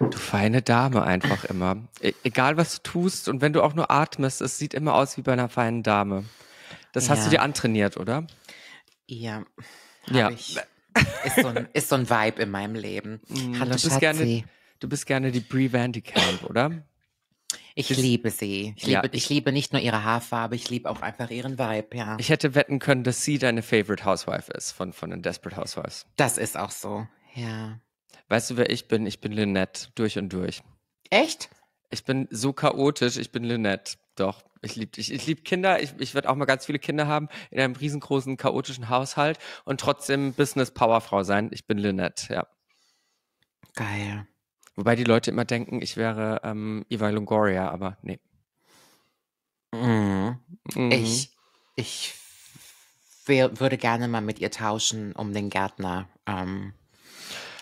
Du feine Dame einfach immer. E egal was du tust und wenn du auch nur atmest, es sieht immer aus wie bei einer feinen Dame. Das ja. hast du dir antrainiert, oder? Ja. Ja. Ich. Ist so, ein, ist so ein Vibe in meinem Leben. Mm, Hallo, du bist gerne, du bist gerne die Brie Vandekamp, oder? Ich Bis, liebe sie. Ich, ja, liebe, ich liebe nicht nur ihre Haarfarbe, ich liebe auch einfach ihren Vibe, ja. Ich hätte wetten können, dass sie deine Favorite Housewife ist von, von den Desperate Housewives. Das ist auch so, ja. Weißt du, wer ich bin? Ich bin Lynette, durch und durch. Echt? Ich bin so chaotisch, ich bin Lynette. Doch, ich liebe ich, ich lieb Kinder. Ich, ich werde auch mal ganz viele Kinder haben in einem riesengroßen, chaotischen Haushalt und trotzdem Business-Powerfrau sein. Ich bin Lynette, ja. Geil. Wobei die Leute immer denken, ich wäre ähm, Eva Longoria, aber nee. Mhm. mhm. Ich, ich würde gerne mal mit ihr tauschen um den Gärtner. Ähm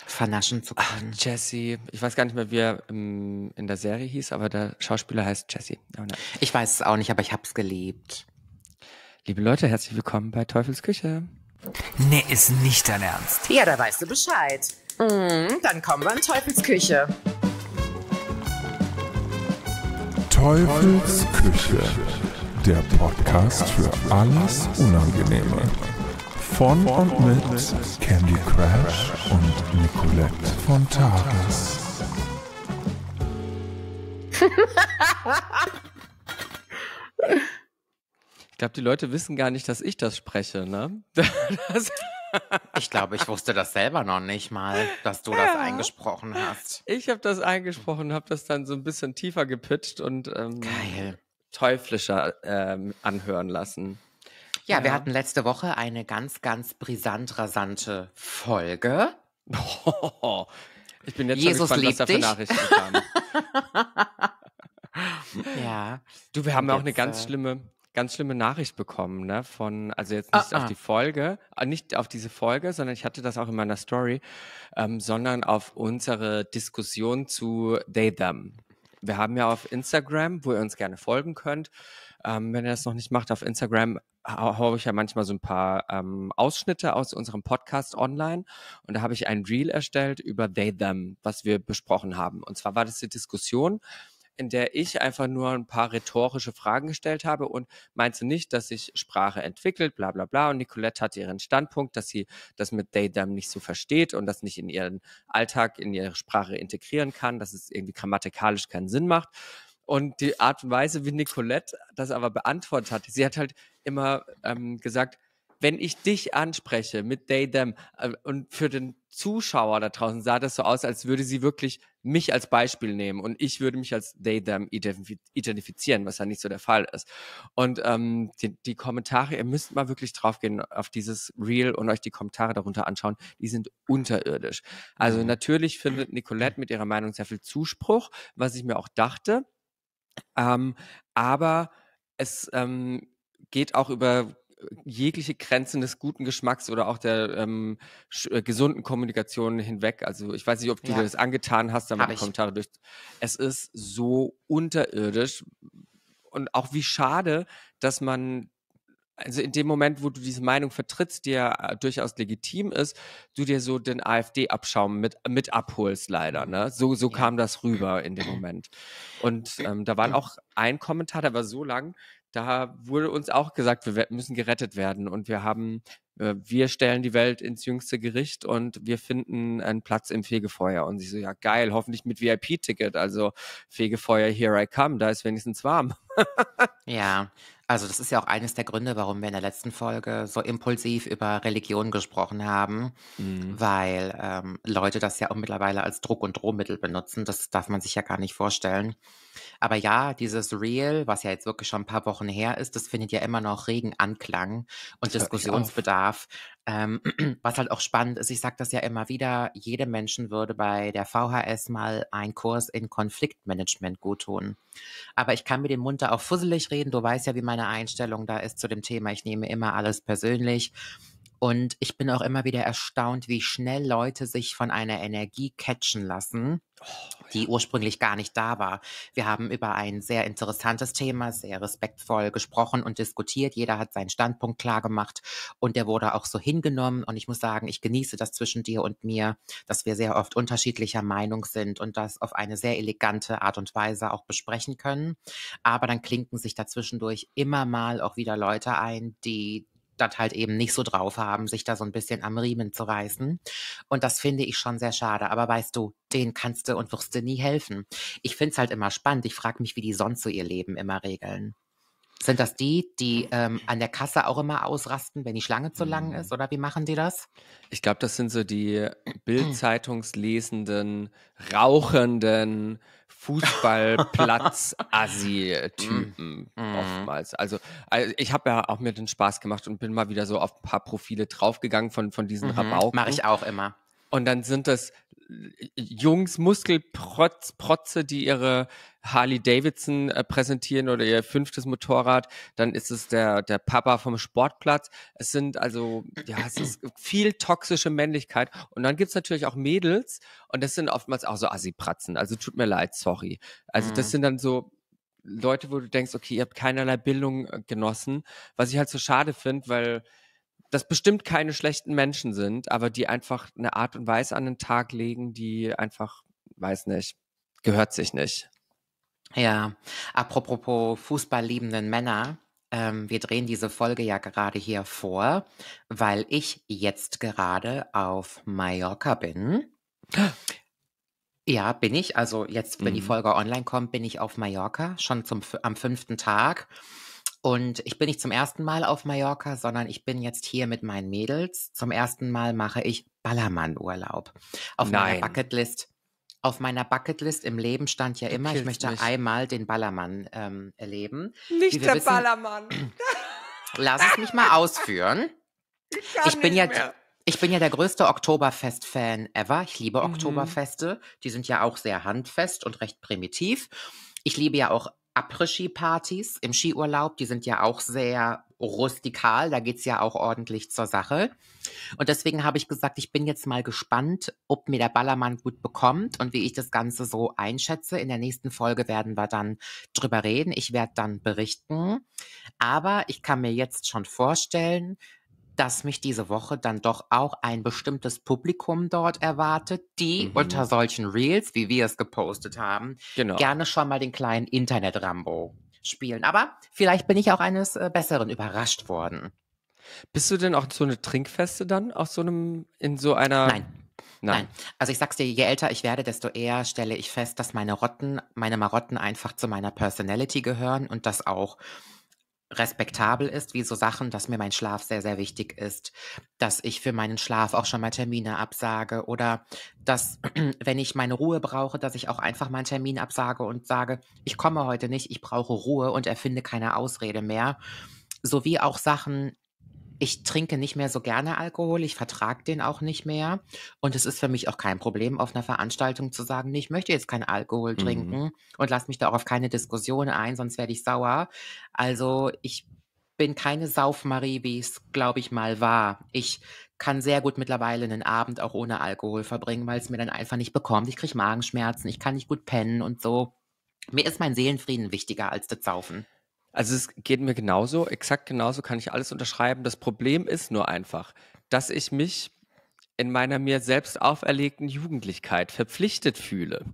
vernaschen zu können. Ach, Jesse, ich weiß gar nicht mehr, wie er ähm, in der Serie hieß, aber der Schauspieler heißt Jesse. Oh ich weiß es auch nicht, aber ich habe es geliebt. Liebe Leute, herzlich willkommen bei Teufelsküche. Nee, ist nicht dein Ernst. Ja, da weißt du Bescheid. Mhm, dann kommen wir in Teufelsküche. Teufelsküche, der Podcast für alles Unangenehme von und mit Candy Crash und Nicolette von Tages. Ich glaube, die Leute wissen gar nicht, dass ich das spreche, ne? Das ich glaube, ich wusste das selber noch nicht mal, dass du ja. das eingesprochen hast. Ich habe das eingesprochen, habe das dann so ein bisschen tiefer gepitcht und ähm, teuflischer ähm, anhören lassen. Ja, wir hatten letzte Woche eine ganz, ganz brisant rasante Folge. Ich bin jetzt schon Jesus gespannt, was liebt da für Nachrichten kamen. Ja. Du, wir haben Und auch eine ganz äh schlimme, ganz schlimme Nachricht bekommen, ne? Von, also jetzt Ah, nicht auf ah. die Folge, äh, nicht auf diese Folge, sondern ich hatte das auch in meiner Story, ähm, sondern auf unsere Diskussion zu They Them. Wir haben ja auf Instagram, wo ihr uns gerne folgen könnt, ähm, wenn ihr das noch nicht macht, auf Instagram haue ich ja manchmal so ein paar ähm, Ausschnitte aus unserem Podcast online und da habe ich ein Reel erstellt über They Them, was wir besprochen haben. Und zwar war das die Diskussion, in der ich einfach nur ein paar rhetorische Fragen gestellt habe und meinst du nicht, dass sich Sprache entwickelt, bla bla bla. Und Nicolette hatte ihren Standpunkt, dass sie das mit they, them nicht so versteht und das nicht in ihren Alltag, in ihre Sprache integrieren kann, dass es irgendwie grammatikalisch keinen Sinn macht. Und die Art und Weise, wie Nicolette das aber beantwortet hat, sie hat halt immer ähm, gesagt, wenn ich dich anspreche mit they, them, äh, und für den Zuschauer da draußen sah das so aus, als würde sie wirklich mich als Beispiel nehmen und ich würde mich als they, them identifizieren, was ja nicht so der Fall ist. Und ähm, die, die Kommentare, ihr müsst mal wirklich draufgehen auf dieses Reel und euch die Kommentare darunter anschauen, die sind unterirdisch. Also mhm. natürlich findet Nicolette mit ihrer Meinung sehr viel Zuspruch, was ich mir auch dachte. Ähm, aber es ähm, geht auch über jegliche Grenzen des guten Geschmacks oder auch der ähm, äh, gesunden Kommunikation hinweg. Also ich weiß nicht, ob du ja. das angetan hast, damit die Kommentare durch. Es ist so unterirdisch und auch wie schade, dass man also in dem Moment, wo du diese Meinung vertrittst, die ja äh, durchaus legitim ist, du dir so den AfD-Abschaum mit, mit abholst, leider. Ne? So, so kam das rüber in dem Moment. Und ähm, da war auch ein Kommentar, der war so lang, da wurde uns auch gesagt, wir müssen gerettet werden und wir haben, äh, wir stellen die Welt ins jüngste Gericht und wir finden einen Platz im Fegefeuer. Und ich so, ja geil, hoffentlich mit VIP-Ticket, also Fegefeuer, here I come, da ist wenigstens warm. ja, also, das ist ja auch eines der Gründe, warum wir in der letzten Folge so impulsiv über Religion gesprochen haben, Mhm. weil ähm, Leute das ja auch mittlerweile als Druck- und Drohmittel benutzen. Das darf man sich ja gar nicht vorstellen. Aber ja, dieses Real, was ja jetzt wirklich schon ein paar Wochen her ist, das findet ja immer noch regen Anklang und das Diskussionsbedarf. Ähm, was halt auch spannend ist, ich sage das ja immer wieder, jede Menschen würde bei der VHS mal einen Kurs in Konfliktmanagement gut tun. Aber ich kann mit dem Mund da auch fusselig reden. Du weißt ja, wie meine Einstellung da ist zu dem Thema. Ich nehme immer alles persönlich. Und ich bin auch immer wieder erstaunt, wie schnell Leute sich von einer Energie catchen lassen, oh, die ursprünglich gar nicht da war. Wir haben über ein sehr interessantes Thema sehr respektvoll gesprochen und diskutiert. Jeder hat seinen Standpunkt klar gemacht und der wurde auch so hingenommen. Und ich muss sagen, ich genieße das zwischen dir und mir, dass wir sehr oft unterschiedlicher Meinung sind und das auf eine sehr elegante Art und Weise auch besprechen können. Aber dann klinken sich dazwischendurch immer mal auch wieder Leute ein, die das halt eben nicht so drauf haben, sich da so ein bisschen am Riemen zu reißen. Und das finde ich schon sehr schade. Aber weißt du, denen kannst du und wirst du nie helfen. Ich finde es halt immer spannend. Ich frage mich, wie die sonst so ihr Leben immer regeln. Sind das die, die ähm, an der Kasse auch immer ausrasten, wenn die Schlange zu lang mhm. ist? Oder wie machen die das? Ich glaube, das sind so die Bildzeitungslesenden, rauchenden, Fußballplatz-Assi-Typen mhm. oftmals. Also, also ich habe ja auch mir den Spaß gemacht und bin mal wieder so auf ein paar Profile draufgegangen von, von diesen mhm. Rabauken. Mache ich auch immer. Und dann sind das äh, Jungs, Muskelprotze, die ihre Harley Davidson äh, präsentieren oder ihr fünftes Motorrad. Dann ist es der, der Papa vom Sportplatz. Es sind also, ja, es ist viel toxische Männlichkeit. Und dann gibt's natürlich auch Mädels und das sind oftmals auch so Assi-Pratzen. Also tut mir leid, sorry. Also mhm. das sind dann so, Leute, wo du denkst, okay, ihr habt keinerlei Bildung äh, genossen, was ich halt so schade finde, weil das bestimmt keine schlechten Menschen sind, aber die einfach eine Art und Weise an den Tag legen, die einfach, weiß nicht, gehört sich nicht. Ja, apropos fußballliebenden Männer, ähm, wir drehen diese Folge ja gerade hier vor, weil ich jetzt gerade auf Mallorca bin. Ja, bin ich. Also jetzt, wenn mhm. die Folge online kommt, bin ich auf Mallorca, schon zum, am fünften Tag. Und ich bin nicht zum ersten Mal auf Mallorca, sondern ich bin jetzt hier mit meinen Mädels. Zum ersten Mal mache ich Ballermann-Urlaub. Auf Nein. meiner Bucketlist. Auf meiner Bucketlist im Leben stand ja immer, ich möchte mich. einmal den Ballermann ähm, erleben. Nicht der wissen, Ballermann. Lass es mich mal ausführen. Ich, ich bin ja. Ich bin ja der größte Oktoberfest-Fan ever. Ich liebe mhm. Oktoberfeste. Die sind ja auch sehr handfest und recht primitiv. Ich liebe ja auch Après-Ski-Partys im Skiurlaub, die sind ja auch sehr rustikal, da geht's ja auch ordentlich zur Sache. Und deswegen habe ich gesagt, ich bin jetzt mal gespannt, ob mir der Ballermann gut bekommt und wie ich das Ganze so einschätze. In der nächsten Folge werden wir dann drüber reden. Ich werde dann berichten. Aber ich kann mir jetzt schon vorstellen, dass mich diese Woche dann doch auch ein bestimmtes Publikum dort erwartet, die mhm. unter solchen Reels, wie wir es gepostet haben, genau. gerne schon mal den kleinen Internet-Rambo spielen. Aber vielleicht bin ich auch eines äh, Besseren überrascht worden. Bist du denn auch so eine Trinkfeste dann auf so einem in so einer Nein. Nein. Nein. Also ich sag's dir, je älter ich werde, desto eher stelle ich fest, dass meine Rotten, meine Marotten einfach zu meiner Personality gehören und das auch respektabel ist, wie so Sachen, dass mir mein Schlaf sehr, sehr wichtig ist, dass ich für meinen Schlaf auch schon mal Termine absage oder dass, wenn ich meine Ruhe brauche, dass ich auch einfach mal einen Termin absage und sage, ich komme heute nicht, ich brauche Ruhe und erfinde keine Ausrede mehr. Sowie auch Sachen, ich trinke nicht mehr so gerne Alkohol, ich vertrage den auch nicht mehr. Und es ist für mich auch kein Problem, auf einer Veranstaltung zu sagen, nee, ich möchte jetzt keinen Alkohol mhm. trinken mhm. und lass mich da auch auf keine Diskussion ein, sonst werde ich sauer. Also ich bin keine Saufmarie, wie es, glaube ich, mal war. Ich kann sehr gut mittlerweile einen Abend auch ohne Alkohol verbringen, weil es mir dann einfach nicht bekommt. Ich kriege Magenschmerzen, ich kann nicht gut pennen und so. Mir ist mein Seelenfrieden wichtiger als das Saufen. Also es geht mir genauso, exakt genauso kann ich alles unterschreiben. Das Problem ist nur einfach, dass ich mich in meiner mir selbst auferlegten Jugendlichkeit verpflichtet fühle,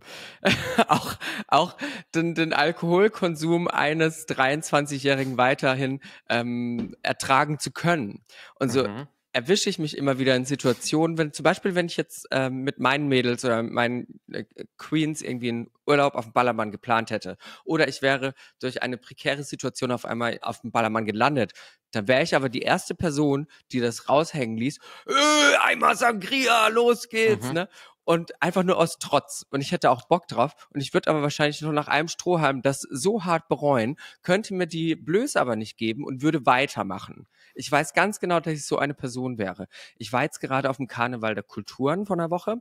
auch, auch den, den Alkoholkonsum eines 23-Jährigen weiterhin ähm, ertragen zu können. Und so, mhm erwische ich mich immer wieder in Situationen, wenn zum Beispiel, wenn ich jetzt ähm, mit meinen Mädels oder mit meinen äh, Queens irgendwie einen Urlaub auf dem Ballermann geplant hätte oder ich wäre durch eine prekäre Situation auf einmal auf dem Ballermann gelandet, dann wäre ich aber die erste Person, die das raushängen ließ, äh, einmal Sangria, los geht's, mhm. ne? und einfach nur aus Trotz. Und ich hätte auch Bock drauf. Und ich würde aber wahrscheinlich nur nach einem Strohhalm das so hart bereuen, könnte mir die Blöße aber nicht geben und würde weitermachen. Ich weiß ganz genau, dass ich so eine Person wäre. Ich war jetzt gerade auf dem Karneval der Kulturen von der Woche.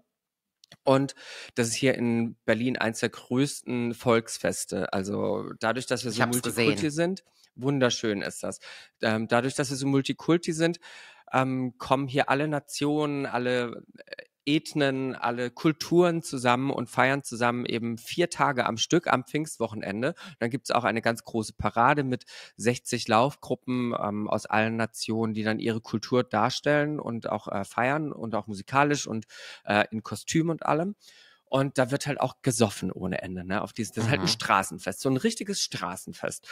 Und das ist hier in Berlin eins der größten Volksfeste. Also dadurch, dass wir so Multikulti sind, wunderschön ist das. Ähm, dadurch, dass wir so Multikulti sind, ähm, kommen hier alle Nationen, alle Ethnen, alle Kulturen zusammen und feiern zusammen eben vier Tage am Stück am Pfingstwochenende. dann gibt es auch eine ganz große Parade mit 60 Laufgruppen ähm, aus allen Nationen, die dann ihre Kultur darstellen und auch äh, feiern und auch musikalisch und äh, in Kostüm und allem. Und da wird halt auch gesoffen ohne Ende. Ne? Auf dieses, das ist halt ein mhm. Straßenfest, so ein richtiges Straßenfest.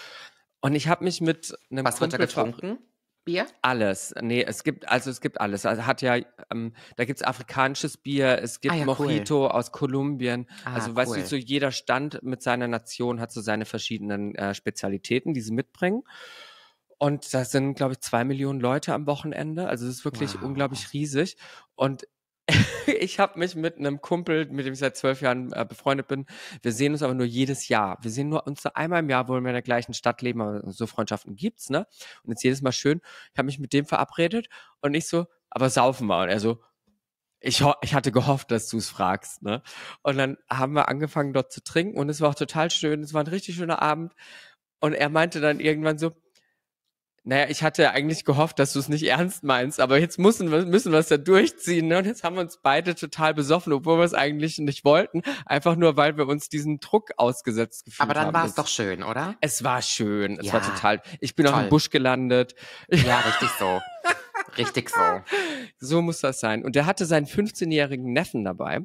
Und ich habe mich mit einem Was Kumpel wird da getrunken? Bier? Alles. Nee, es gibt, also es gibt alles. Also hat ja, ähm, da gibt es afrikanisches Bier, es ah gibt ah, ja, Mojito cool. aus Kolumbien. Ah, also cool. weißt du, so jeder Stand mit seiner Nation hat so seine verschiedenen äh, Spezialitäten, die sie mitbringen. Und das sind, glaube ich, zwei Millionen Leute am Wochenende. Also es ist wirklich wow. unglaublich riesig. Und ich habe mich mit einem Kumpel, mit dem ich seit zwölf Jahren äh, befreundet bin, wir sehen uns aber nur jedes Jahr. Wir sehen nur uns nur einmal im Jahr, wo wir in der gleichen Stadt leben, aber so Freundschaften gibt's, ne? Und jetzt jedes Mal schön. Ich habe mich mit dem verabredet und ich so, aber saufen wir. Und er so, ich, ich hatte gehofft, dass du es fragst, ne? Und dann haben wir angefangen, dort zu trinken und es war auch total schön. Es war ein richtig schöner Abend. Und er meinte dann irgendwann so, naja, ich hatte eigentlich gehofft, dass du es nicht ernst meinst, aber jetzt müssen wir, müssen wir es ja durchziehen. Ne? Und jetzt haben wir uns beide total besoffen, obwohl wir es eigentlich nicht wollten, einfach nur, weil wir uns diesen Druck ausgesetzt gefühlt haben. Aber dann war es doch schön, oder? Es war schön. Es ja. war total. Ich bin Toll. auf dem Busch gelandet. Ja, richtig so. richtig so. So muss das sein. Und er hatte seinen 15-jährigen Neffen dabei.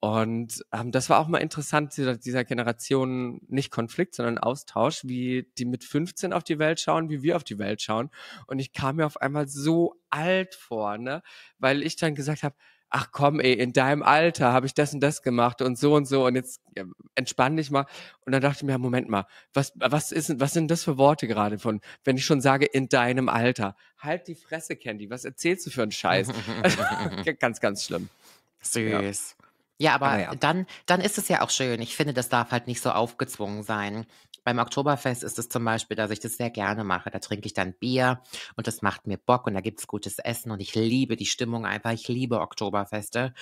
Und ähm, das war auch mal interessant, dieser, Generation nicht Konflikt, sondern Austausch, wie die mit 15 auf die Welt schauen, wie wir auf die Welt schauen. Und ich kam mir auf einmal so alt vor, ne? weil ich dann gesagt habe, ach komm, ey, in deinem Alter habe ich das und das gemacht und so und so und jetzt ja, entspann dich mal. Und dann dachte ich mir, Moment mal, was, was, ist, was sind das für Worte gerade von, wenn ich schon sage, in deinem Alter? Halt die Fresse, Candy, was erzählst du für einen Scheiß? ganz, ganz schlimm. Süß. Ja, aber aber ah, ja. Dann, dann ist es ja auch schön. Ich finde, das darf halt nicht so aufgezwungen sein. Beim Oktoberfest ist es zum Beispiel, dass ich das sehr gerne mache. Da trinke ich dann Bier und das macht mir Bock und da gibt es gutes Essen und ich liebe die Stimmung einfach. Ich liebe Oktoberfeste.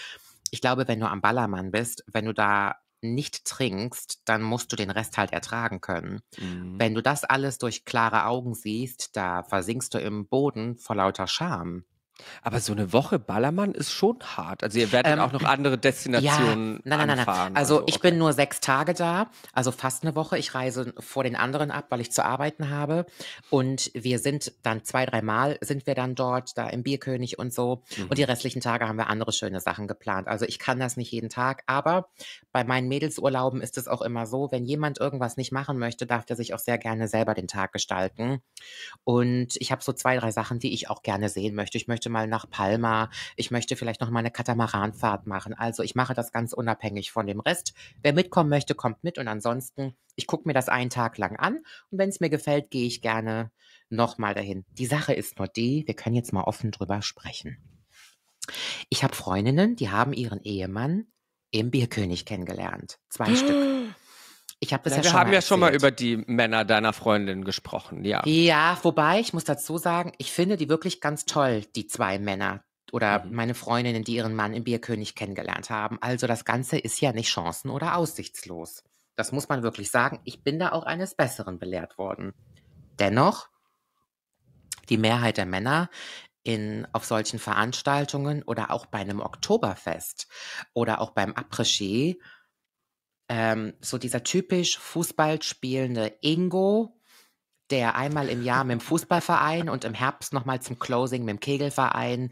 Ich glaube, wenn du am Ballermann bist, wenn du da nicht trinkst, dann musst du den Rest halt ertragen können. Mhm. Wenn du das alles durch klare Augen siehst, da versinkst du im Boden vor lauter Scham. Aber so eine Woche Ballermann ist schon hart. Also ihr werdet ähm, auch noch andere Destinationen ja, nein, nein, anfahren. Nein, nein. Also, also ich okay. bin nur sechs Tage da, also fast eine Woche. Ich reise vor den anderen ab, weil ich zu arbeiten habe. Und wir sind dann zwei, dreimal sind wir dann dort, da im Bierkönig und so. Mhm. Und die restlichen Tage haben wir andere schöne Sachen geplant. Also ich kann das nicht jeden Tag, aber bei meinen Mädelsurlauben ist es auch immer so, wenn jemand irgendwas nicht machen möchte, darf der sich auch sehr gerne selber den Tag gestalten. Und ich habe so zwei, drei Sachen, die ich auch gerne sehen möchte. Ich möchte möchte mal nach Palma, ich möchte vielleicht noch mal eine Katamaranfahrt machen. Also ich mache das ganz unabhängig von dem Rest. Wer mitkommen möchte, kommt mit und ansonsten, ich gucke mir das einen Tag lang an und wenn es mir gefällt, gehe ich gerne nochmal dahin. Die Sache ist nur die, wir können jetzt mal offen drüber sprechen. Ich habe Freundinnen, die haben ihren Ehemann im Bierkönig kennengelernt. Zwei Stück. Ich habe das ja, ja wir schon haben ja schon mal über die Männer deiner Freundin gesprochen, ja. Ja, wobei ich muss dazu sagen, ich finde die wirklich ganz toll, die zwei Männer oder mhm. meine Freundinnen, die ihren Mann im Bierkönig kennengelernt haben. Also das Ganze ist ja nicht chancen- oder aussichtslos. Das muss man wirklich sagen. Ich bin da auch eines Besseren belehrt worden. Dennoch, die Mehrheit der Männer in, auf solchen Veranstaltungen oder auch bei einem Oktoberfest oder auch beim Après-Ski ähm, so dieser typisch Fußball spielende Ingo, der einmal im Jahr mit dem Fußballverein und im Herbst nochmal zum Closing mit dem Kegelverein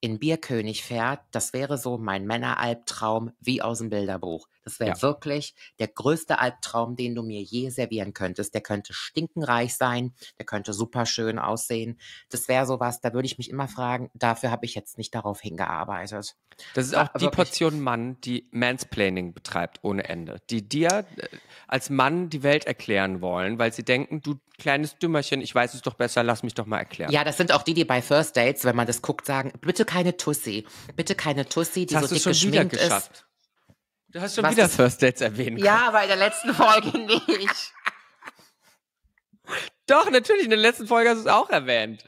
in Bierkönig fährt, das wäre so mein Männeralbtraum wie aus dem Bilderbuch. Das wäre ja. wirklich der größte Albtraum, den du mir je servieren könntest. Der könnte stinkenreich sein, der könnte super schön aussehen. Das wäre sowas, da würde ich mich immer fragen, dafür habe ich jetzt nicht darauf hingearbeitet. Das ist auch die wirklich. Portion Mann, die Mansplaining betreibt ohne Ende, die dir äh, als Mann die Welt erklären wollen, weil sie denken, du kleines Dümmerchen, ich weiß es doch besser, lass mich doch mal erklären. Ja, das sind auch die, die bei First Dates, wenn man das guckt, sagen, bitte keine Tussi, bitte keine Tussi, die das so hast dick du schon geschminkt wieder geschafft. ist. Du hast schon Was wieder First Dates erwähnt. Ja, aber in der letzten Folge nicht. Doch, natürlich, in der letzten Folge hast du es auch erwähnt.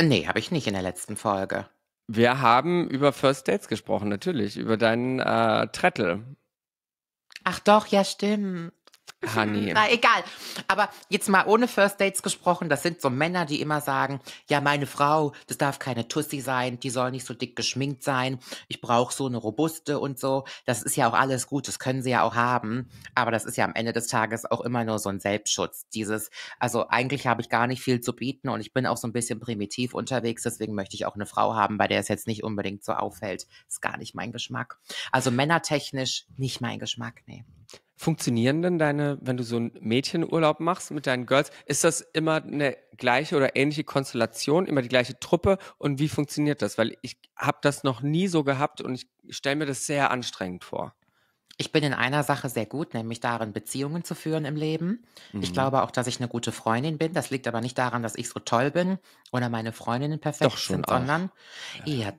Nee, habe ich nicht in der letzten Folge. Wir haben über First Dates gesprochen, natürlich, über deinen äh, Trettel. Ach doch, ja, stimmt. Honey. Ah, Na, egal. Aber jetzt mal ohne First Dates gesprochen, das sind so Männer, die immer sagen, ja, meine Frau, das darf keine Tussi sein, die soll nicht so dick geschminkt sein, ich brauche so eine robuste und so. Das ist ja auch alles gut, das können sie ja auch haben. Aber das ist ja am Ende des Tages auch immer nur so ein Selbstschutz. Dieses, also eigentlich habe ich gar nicht viel zu bieten und ich bin auch so ein bisschen primitiv unterwegs, deswegen möchte ich auch eine Frau haben, bei der es jetzt nicht unbedingt so auffällt. Ist gar nicht mein Geschmack. Also männertechnisch nicht mein Geschmack, nee funktionieren denn deine, wenn du so einen Mädchenurlaub machst mit deinen Girls, ist das immer eine gleiche oder ähnliche Konstellation, immer die gleiche Truppe und wie funktioniert das? Weil ich habe das noch nie so gehabt und ich stelle mir das sehr anstrengend vor. Ich bin in einer Sache sehr gut, nämlich darin, Beziehungen zu führen im Leben. Mhm. Ich glaube auch, dass ich eine gute Freundin bin. Das liegt aber nicht daran, dass ich so toll bin oder meine Freundinnen perfekt Doch schon sind, auch. sondern ja. ja.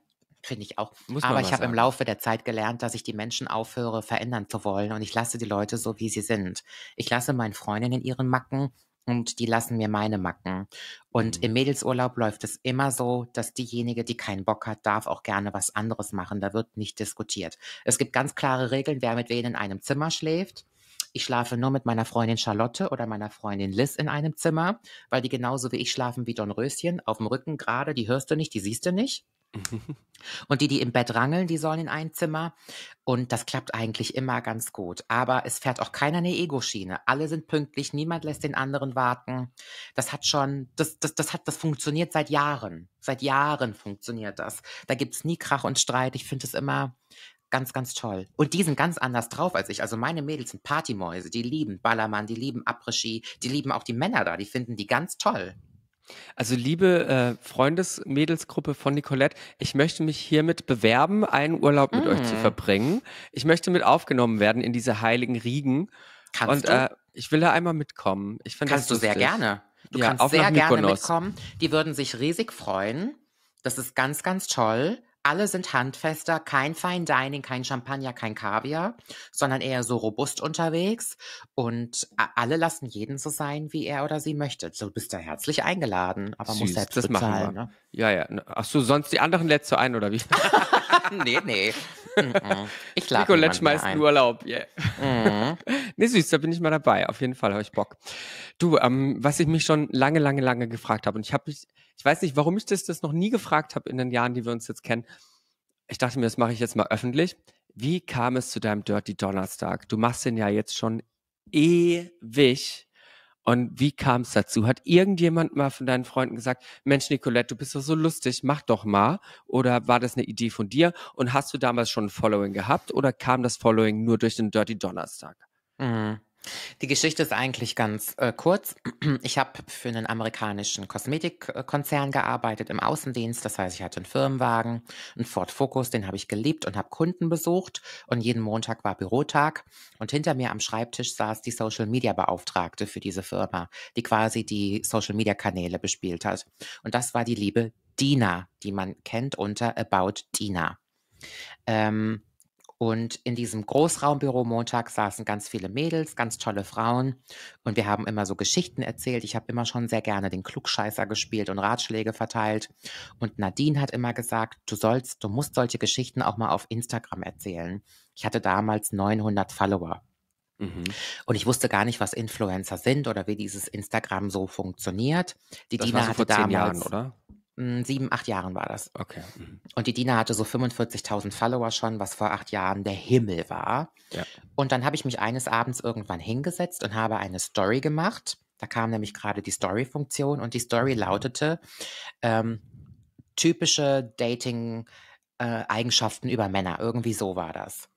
Finde ich auch. Muss Aber ich habe im Laufe der Zeit gelernt, dass ich die Menschen aufhöre, verändern zu wollen. Und ich lasse die Leute so, wie sie sind. Ich lasse meinen Freundinnen ihren Macken und die lassen mir meine Macken. Und mhm. im Mädelsurlaub läuft es immer so, dass diejenige, die keinen Bock hat, darf auch gerne was anderes machen. Da wird nicht diskutiert. Es gibt ganz klare Regeln, wer mit wem in einem Zimmer schläft. Ich schlafe nur mit meiner Freundin Charlotte oder meiner Freundin Liz in einem Zimmer, weil die genauso wie ich schlafen wie Don Röschen, auf dem Rücken gerade, die hörst du nicht, die siehst du nicht. Und die, die im Bett rangeln, die sollen in ein Zimmer. Und das klappt eigentlich immer ganz gut. Aber es fährt auch keiner eine Ego-Schiene. Alle sind pünktlich, niemand lässt den anderen warten. Das hat schon, das, das, das hat, das funktioniert seit Jahren. Seit Jahren funktioniert das. Da gibt es nie Krach und Streit. Ich finde es immer ganz, ganz toll. Und die sind ganz anders drauf als ich. Also meine Mädels sind Partymäuse, die lieben Ballermann, die lieben Après-Ski, die lieben auch die Männer da, die finden die ganz toll. Also liebe äh, Freundesmädelsgruppe von Nicolette, ich möchte mich hiermit bewerben, einen Urlaub mit mm. euch zu mm. verbringen. Ich möchte mit aufgenommen werden in diese heiligen Riegen. Kannst und, du? Äh, ich will da einmal mitkommen. Ich Kannst das lustig. du sehr gerne. Du ja, kannst sehr gerne mitkommen. Die würden sich riesig freuen. Das ist ganz, ganz toll alle sind handfester, kein Fine Dining, kein Champagner, kein Kaviar, sondern eher so robust unterwegs. Und alle lassen jeden so sein, wie er oder sie möchte. So bist du herzlich eingeladen, aber Süß, muss selbst das bezahlen. Machen wir. Ne? Ja, ja. Ach so, sonst die anderen lädst du ein, oder wie? nee, nee. Mhm. ich lade Nicolette schmeißt einen Urlaub. Yeah. Mhm. nee, süß, da bin ich mal dabei. Auf jeden Fall habe ich Bock. Du, ähm, was ich mich schon lange, lange, lange gefragt habe, und ich habe mich, ich weiß nicht, warum ich das, das noch nie gefragt habe in den Jahren, die wir uns jetzt kennen. Ich dachte mir, das mache ich jetzt mal öffentlich. Wie kam es zu deinem Dirty Donnerstag? Du machst den ja jetzt schon ewig. Und wie kam es dazu? Hat irgendjemand mal von deinen Freunden gesagt, Mensch, Nicolette, du bist doch so lustig, mach doch mal? Oder war das eine Idee von dir? Und hast du damals schon ein Following gehabt oder kam das Following nur durch den Dirty Donnerstag? Mhm. Die Geschichte ist eigentlich ganz äh, kurz. Ich habe für einen amerikanischen Kosmetikkonzern gearbeitet im Außendienst. Das heißt, ich hatte einen Firmenwagen, einen Ford Focus, den habe ich geliebt und habe Kunden besucht. Und jeden Montag war Bürotag. Und hinter mir am Schreibtisch saß die Social Media Beauftragte für diese Firma, die quasi die Social Media Kanäle bespielt hat. Und das war die liebe Dina, die man kennt unter About Dina. Ähm, und in diesem Großraumbüro Montag saßen ganz viele Mädels, ganz tolle Frauen. Und wir haben immer so Geschichten erzählt. Ich habe immer schon sehr gerne den Klugscheißer gespielt und Ratschläge verteilt. Und Nadine hat immer gesagt, du sollst, du musst solche Geschichten auch mal auf Instagram erzählen. Ich hatte damals 900 Follower. Mhm. Und ich wusste gar nicht, was Influencer sind oder wie dieses Instagram so funktioniert. Die das Dina war so vor hatte damals, Jahren, oder? Hm, sieben, acht Jahren war das. Okay. Mhm. Und die Dina hatte so 45.000 Follower schon, was vor acht Jahren der Himmel war. Ja. Und dann habe ich mich eines Abends irgendwann hingesetzt und habe eine Story gemacht. Da kam nämlich gerade die Story-Funktion und die Story mhm. lautete ähm, typische Dating-Eigenschaften äh, über Männer. Irgendwie so war das.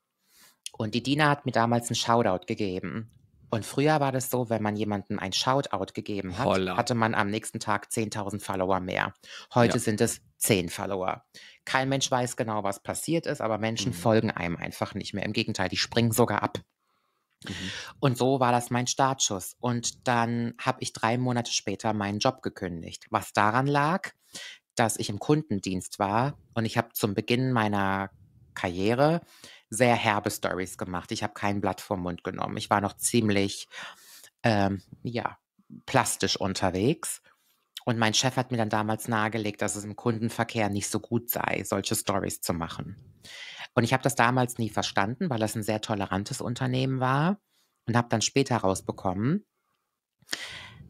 Und die Dina hat mir damals einen Shoutout gegeben und früher war das so, wenn man jemandem ein Shoutout gegeben hat, Holla. hatte man am nächsten Tag 10.000 Follower mehr. Heute ja. sind es 10 Follower. Kein Mensch weiß genau, was passiert ist, aber Menschen mhm. folgen einem einfach nicht mehr. Im Gegenteil, die springen sogar ab. Mhm. Und so war das mein Startschuss. Und dann habe ich drei Monate später meinen Job gekündigt. Was daran lag, dass ich im Kundendienst war und ich habe zum Beginn meiner Karriere sehr herbe Stories gemacht. Ich habe kein Blatt vom Mund genommen. Ich war noch ziemlich, ähm, ja, plastisch unterwegs. Und mein Chef hat mir dann damals nahegelegt, dass es im Kundenverkehr nicht so gut sei, solche Stories zu machen. Und ich habe das damals nie verstanden, weil das ein sehr tolerantes Unternehmen war und habe dann später herausbekommen,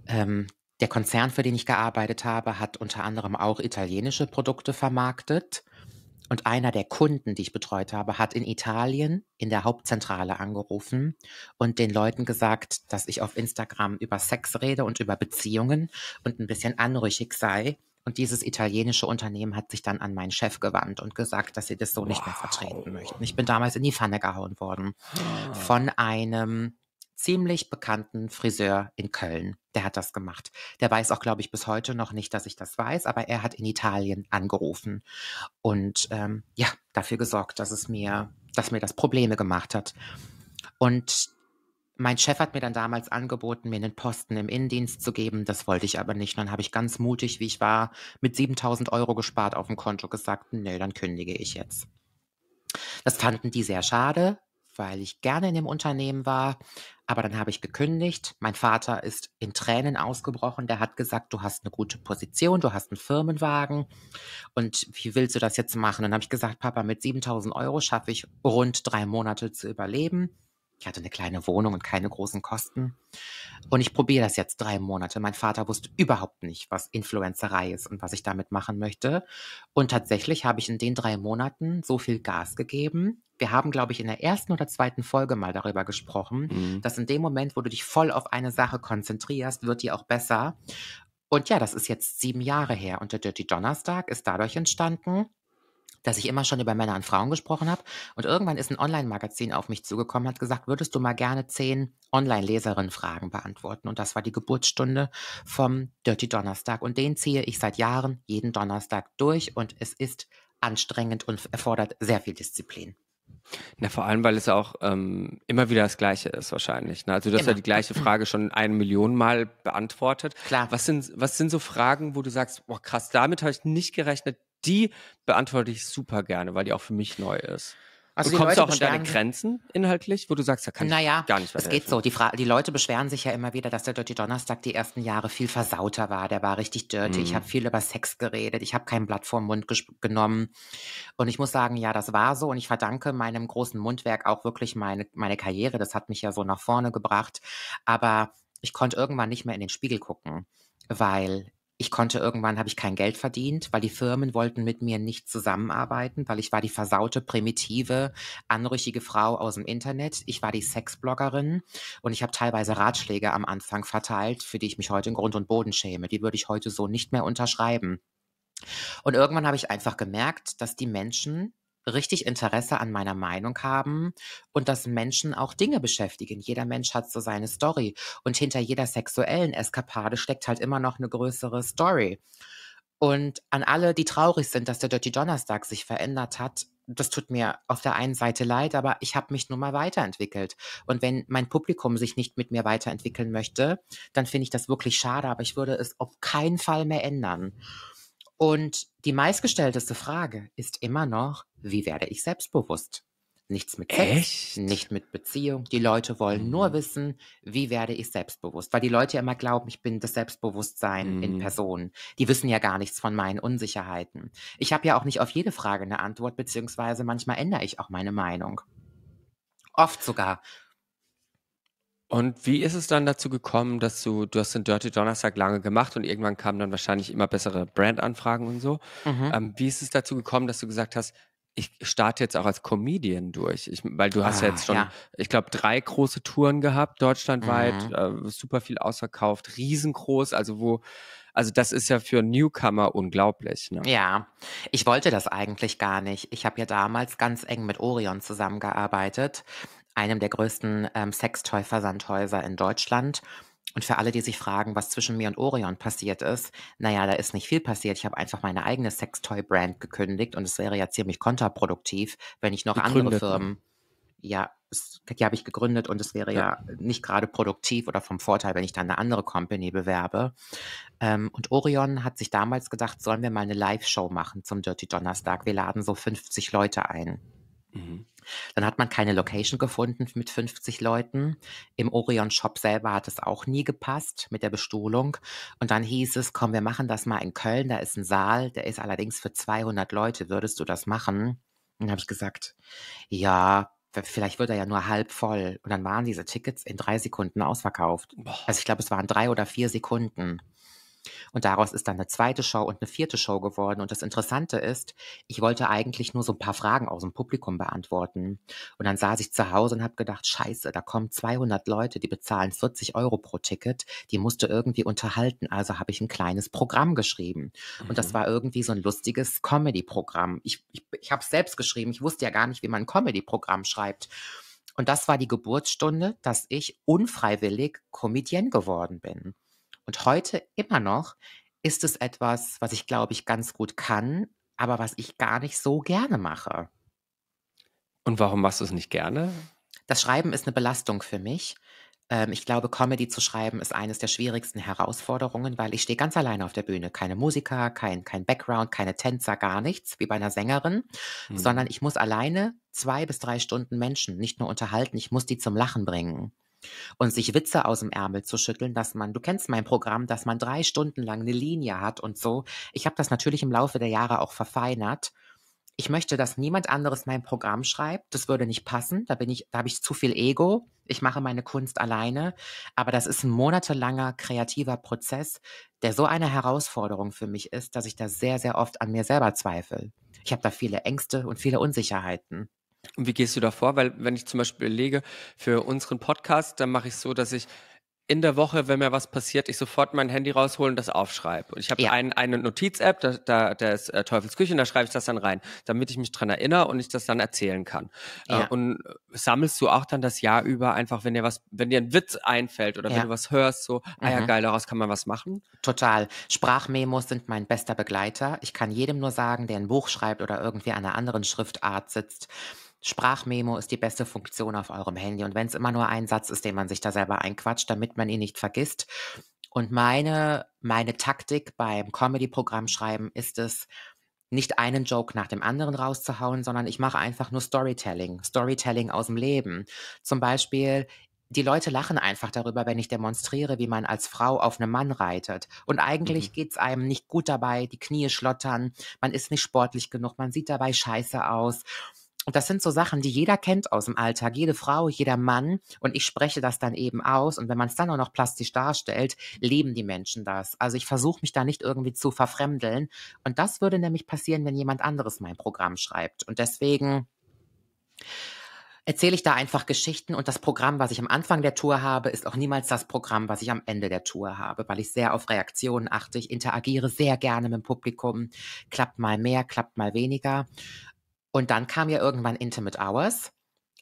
ähm, der Konzern, für den ich gearbeitet habe, hat unter anderem auch italienische Produkte vermarktet. Und einer der Kunden, die ich betreut habe, hat in Italien in der Hauptzentrale angerufen und den Leuten gesagt, dass ich auf Instagram über Sex rede und über Beziehungen und ein bisschen anrüchig sei. Und dieses italienische Unternehmen hat sich dann an meinen Chef gewandt und gesagt, dass sie das so wow. nicht mehr vertreten möchten. Ich bin damals in die Pfanne gehauen worden ah. von einem ziemlich bekannten Friseur in Köln. Der hat das gemacht. Der weiß auch, glaube ich, bis heute noch nicht, dass ich das weiß, aber er hat in Italien angerufen und ähm, ja, dafür gesorgt, dass es mir, dass mir das Probleme gemacht hat. Und mein Chef hat mir dann damals angeboten, mir einen Posten im Innendienst zu geben. Das wollte ich aber nicht. dann habe ich ganz mutig, wie ich war, mit 7000 Euro gespart auf dem Konto gesagt, nö, dann kündige ich jetzt. Das fanden die sehr schade, weil ich gerne in dem Unternehmen war, aber dann habe ich gekündigt. Mein Vater ist in Tränen ausgebrochen. Der hat gesagt, du hast eine gute Position, du hast einen Firmenwagen. Und wie willst du das jetzt machen? Dann habe ich gesagt, Papa, mit 7000 Euro schaffe ich rund drei Monate zu überleben. Ich hatte eine kleine Wohnung und keine großen Kosten. Und ich probiere das jetzt drei Monate. Mein Vater wusste überhaupt nicht, was Influencerei ist und was ich damit machen möchte. Und tatsächlich habe ich in den drei Monaten so viel Gas gegeben. Wir haben, glaube ich, in der ersten oder zweiten Folge mal darüber gesprochen, mhm. dass in dem Moment, wo du dich voll auf eine Sache konzentrierst, wird die auch besser. Und ja, das ist jetzt sieben Jahre her. Und der Dirty Donnerstag ist dadurch entstanden, dass ich immer schon über Männer und Frauen gesprochen habe. Und irgendwann ist ein Online-Magazin auf mich zugekommen, hat gesagt, würdest du mal gerne zehn Online-Leserinnen-Fragen beantworten? Und das war die Geburtsstunde vom Dirty Donnerstag. Und den ziehe ich seit Jahren jeden Donnerstag durch. Und es ist anstrengend und erfordert sehr viel Disziplin. Na, vor allem, weil es auch ähm, immer wieder das Gleiche ist, wahrscheinlich. Ne? Also, du hast ja die gleiche mhm. Frage schon eine Million Mal beantwortet. Klar. Was sind, was sind so Fragen, wo du sagst, boah, krass, damit habe ich nicht gerechnet, die beantworte ich super gerne, weil die auch für mich neu ist. Also du kommst Leute auch an deine Grenzen inhaltlich, wo du sagst, da kann naja, ich gar nicht weiterhelfen. Es geht so. Die, die Leute beschweren sich ja immer wieder, dass der Dirty Donnerstag die ersten Jahre viel versauter war. Der war richtig dirty. Mhm. Ich habe viel über Sex geredet. Ich habe kein Blatt vor Mund genommen. Und ich muss sagen, ja, das war so. Und ich verdanke meinem großen Mundwerk auch wirklich meine, meine Karriere. Das hat mich ja so nach vorne gebracht. Aber ich konnte irgendwann nicht mehr in den Spiegel gucken, weil ich konnte irgendwann, habe ich kein Geld verdient, weil die Firmen wollten mit mir nicht zusammenarbeiten, weil ich war die versaute, primitive, anrüchige Frau aus dem Internet. Ich war die Sexbloggerin und ich habe teilweise Ratschläge am Anfang verteilt, für die ich mich heute in Grund und Boden schäme. Die würde ich heute so nicht mehr unterschreiben. Und irgendwann habe ich einfach gemerkt, dass die Menschen richtig Interesse an meiner Meinung haben und dass Menschen auch Dinge beschäftigen. Jeder Mensch hat so seine Story und hinter jeder sexuellen Eskapade steckt halt immer noch eine größere Story. Und an alle, die traurig sind, dass der Dirty Donnerstag sich verändert hat, das tut mir auf der einen Seite leid, aber ich habe mich nun mal weiterentwickelt. Und wenn mein Publikum sich nicht mit mir weiterentwickeln möchte, dann finde ich das wirklich schade, aber ich würde es auf keinen Fall mehr ändern. Und die meistgestellteste Frage ist immer noch, wie werde ich selbstbewusst? Nichts mit Sex, Echt? nicht mit Beziehung. Die Leute wollen mhm. nur wissen, wie werde ich selbstbewusst. Weil die Leute ja immer glauben, ich bin das Selbstbewusstsein mhm. in Person. Die wissen ja gar nichts von meinen Unsicherheiten. Ich habe ja auch nicht auf jede Frage eine Antwort, beziehungsweise manchmal ändere ich auch meine Meinung. Oft sogar und wie ist es dann dazu gekommen, dass du, du hast den Dirty Donnerstag lange gemacht und irgendwann kamen dann wahrscheinlich immer bessere Brandanfragen und so. Mhm. Ähm, wie ist es dazu gekommen, dass du gesagt hast, ich starte jetzt auch als Comedian durch, ich, weil du hast ah, ja jetzt ah, schon, ja. ich glaube, drei große Touren gehabt, deutschlandweit, mhm. äh, super viel ausverkauft, riesengroß, also wo, also das ist ja für Newcomer unglaublich. Ne? Ja, ich wollte das eigentlich gar nicht. Ich habe ja damals ganz eng mit Orion zusammengearbeitet einem der größten ähm, Sextoy-Versandhäuser in Deutschland. Und für alle, die sich fragen, was zwischen mir und Orion passiert ist, naja, da ist nicht viel passiert. Ich habe einfach meine eigene Sextoy-Brand gekündigt und es wäre ja ziemlich kontraproduktiv, wenn ich noch gegründet. andere Firmen. Ja, es, die habe ich gegründet und es wäre ja. ja nicht gerade produktiv oder vom Vorteil, wenn ich dann eine andere Company bewerbe. Ähm, und Orion hat sich damals gedacht, sollen wir mal eine Live-Show machen zum Dirty Donnerstag? Wir laden so 50 Leute ein. Mhm. Dann hat man keine Location gefunden mit 50 Leuten. Im Orion Shop selber hat es auch nie gepasst mit der Bestuhlung. Und dann hieß es, komm, wir machen das mal in Köln. Da ist ein Saal, der ist allerdings für 200 Leute. Würdest du das machen? Und dann habe ich gesagt, ja, vielleicht wird er ja nur halb voll. Und dann waren diese Tickets in drei Sekunden ausverkauft. Also ich glaube, es waren drei oder vier Sekunden. Und daraus ist dann eine zweite Show und eine vierte Show geworden. Und das Interessante ist, ich wollte eigentlich nur so ein paar Fragen aus dem Publikum beantworten. Und dann saß ich zu Hause und habe gedacht, scheiße, da kommen 200 Leute, die bezahlen 40 Euro pro Ticket. Die musste irgendwie unterhalten. Also habe ich ein kleines Programm geschrieben. Mhm. Und das mhm. war irgendwie so ein lustiges Comedy-Programm. Ich, ich, ich habe es selbst geschrieben. Ich wusste ja gar nicht, wie man ein Comedy-Programm schreibt. Und das war die Geburtsstunde, dass ich unfreiwillig Comedienne geworden bin. Und heute immer noch ist es etwas, was ich glaube ich ganz gut kann, aber was ich gar nicht so gerne mache. Und warum machst du es nicht gerne? Das Schreiben ist eine Belastung für mich. Ähm, ich glaube, Comedy zu schreiben ist eines der schwierigsten Herausforderungen, weil ich stehe ganz alleine auf der Bühne. Keine Musiker, kein, kein Background, keine Tänzer, gar nichts, wie bei einer Sängerin, hm. sondern mhm. ich muss alleine zwei bis drei Stunden Menschen nicht nur unterhalten, ich muss die zum Lachen bringen. Und sich Witze aus dem Ärmel zu schütteln, dass man, du kennst mein Programm, dass man drei Stunden lang eine Linie hat und so. Ich habe das natürlich im Laufe der Jahre auch verfeinert. Ich möchte, dass niemand anderes mein Programm schreibt. Das würde nicht passen. Da bin ich, da habe ich zu viel Ego. Ich mache meine Kunst alleine. Aber das ist ein monatelanger kreativer Prozess, der so eine Herausforderung für mich ist, dass ich da sehr, sehr oft an mir selber zweifle. Ich habe da viele Ängste und viele Unsicherheiten. Und wie gehst du da vor? Weil wenn ich zum Beispiel überlege, für unseren Podcast, dann mache ich es so, dass ich in der Woche, wenn mir was passiert, ich sofort mein Handy rausholen und das aufschreibe. Und ich habe ja. ein, eine Notiz-App, da, da, da ist äh, Teufelsküche, und da schreibe ich das dann rein, damit ich mich dran erinnere und ich das dann erzählen kann. Äh, ja. Äh, und sammelst du auch dann das Jahr über einfach, wenn dir was, wenn dir ein Witz einfällt oder ja. wenn du was hörst, so, ah ja, mhm. geil, daraus kann man was machen? Total. Sprachmemos sind mein bester Begleiter. Ich kann jedem nur sagen, der ein Buch schreibt oder irgendwie an einer anderen Schriftart sitzt, Sprachmemo ist die beste Funktion auf eurem Handy. Und wenn es immer nur ein Satz ist, den man sich da selber einquatscht, damit man ihn nicht vergisst. Und meine, meine Taktik beim Comedy-Programm schreiben ist es, nicht einen Joke nach dem anderen rauszuhauen, sondern ich mache einfach nur Storytelling. Storytelling aus dem Leben. Zum Beispiel, die Leute lachen einfach darüber, wenn ich demonstriere, wie man als Frau auf einem Mann reitet. Und eigentlich mhm. es einem nicht gut dabei, die Knie schlottern, man ist nicht sportlich genug, man sieht dabei scheiße aus. Und das sind so Sachen, die jeder kennt aus dem Alltag, jede Frau, jeder Mann. Und ich spreche das dann eben aus. Und wenn man es dann auch noch plastisch darstellt, leben die Menschen das. Also ich versuche mich da nicht irgendwie zu verfremdeln. Und das würde nämlich passieren, wenn jemand anderes mein Programm schreibt. Und deswegen erzähle ich da einfach Geschichten und das Programm, was ich am Anfang der Tour habe, ist auch niemals das Programm, was ich am Ende der Tour habe, weil ich sehr auf Reaktionen achte. Ich interagiere sehr gerne mit dem Publikum. Klappt mal mehr, klappt mal weniger. Und dann kam ja irgendwann Intimate Hours.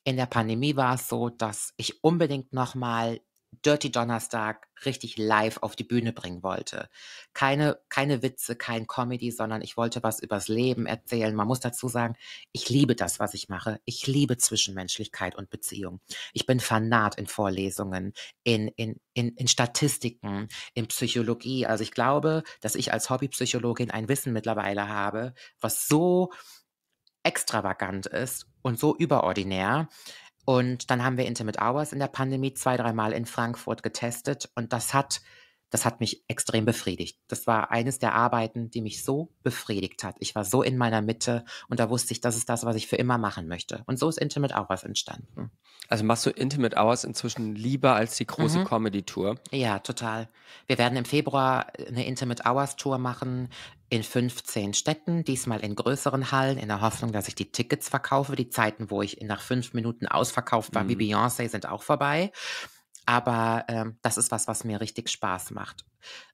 In der Pandemie war es so, dass ich unbedingt nochmal Dirty Donnerstag richtig live auf die Bühne bringen wollte. Keine, keine Witze, kein Comedy, sondern ich wollte was übers Leben erzählen. Man muss dazu sagen, ich liebe das, was ich mache. Ich liebe Zwischenmenschlichkeit und Beziehung. Ich bin Fanat in Vorlesungen, in, in, in, in Statistiken, in Psychologie. Also ich glaube, dass ich als Hobbypsychologin ein Wissen mittlerweile habe, was so extravagant ist und so überordinär. Und dann haben wir Intimate Hours in der Pandemie zwei, dreimal in Frankfurt getestet und das hat, das hat mich extrem befriedigt. Das war eines der Arbeiten, die mich so befriedigt hat. Ich war so in meiner Mitte und da wusste ich, das ist das, was ich für immer machen möchte. Und so ist Intimate Hours entstanden. Also machst du Intimate Hours inzwischen lieber als die große mhm. Comedy-Tour? Ja, total. Wir werden im Februar eine Intimate Hours Tour machen in 15 Städten, diesmal in größeren Hallen, in der Hoffnung, dass ich die Tickets verkaufe. Die Zeiten, wo ich nach fünf Minuten ausverkauft war, mhm. wie Beyoncé, sind auch vorbei. Aber ähm, das ist was, was mir richtig Spaß macht.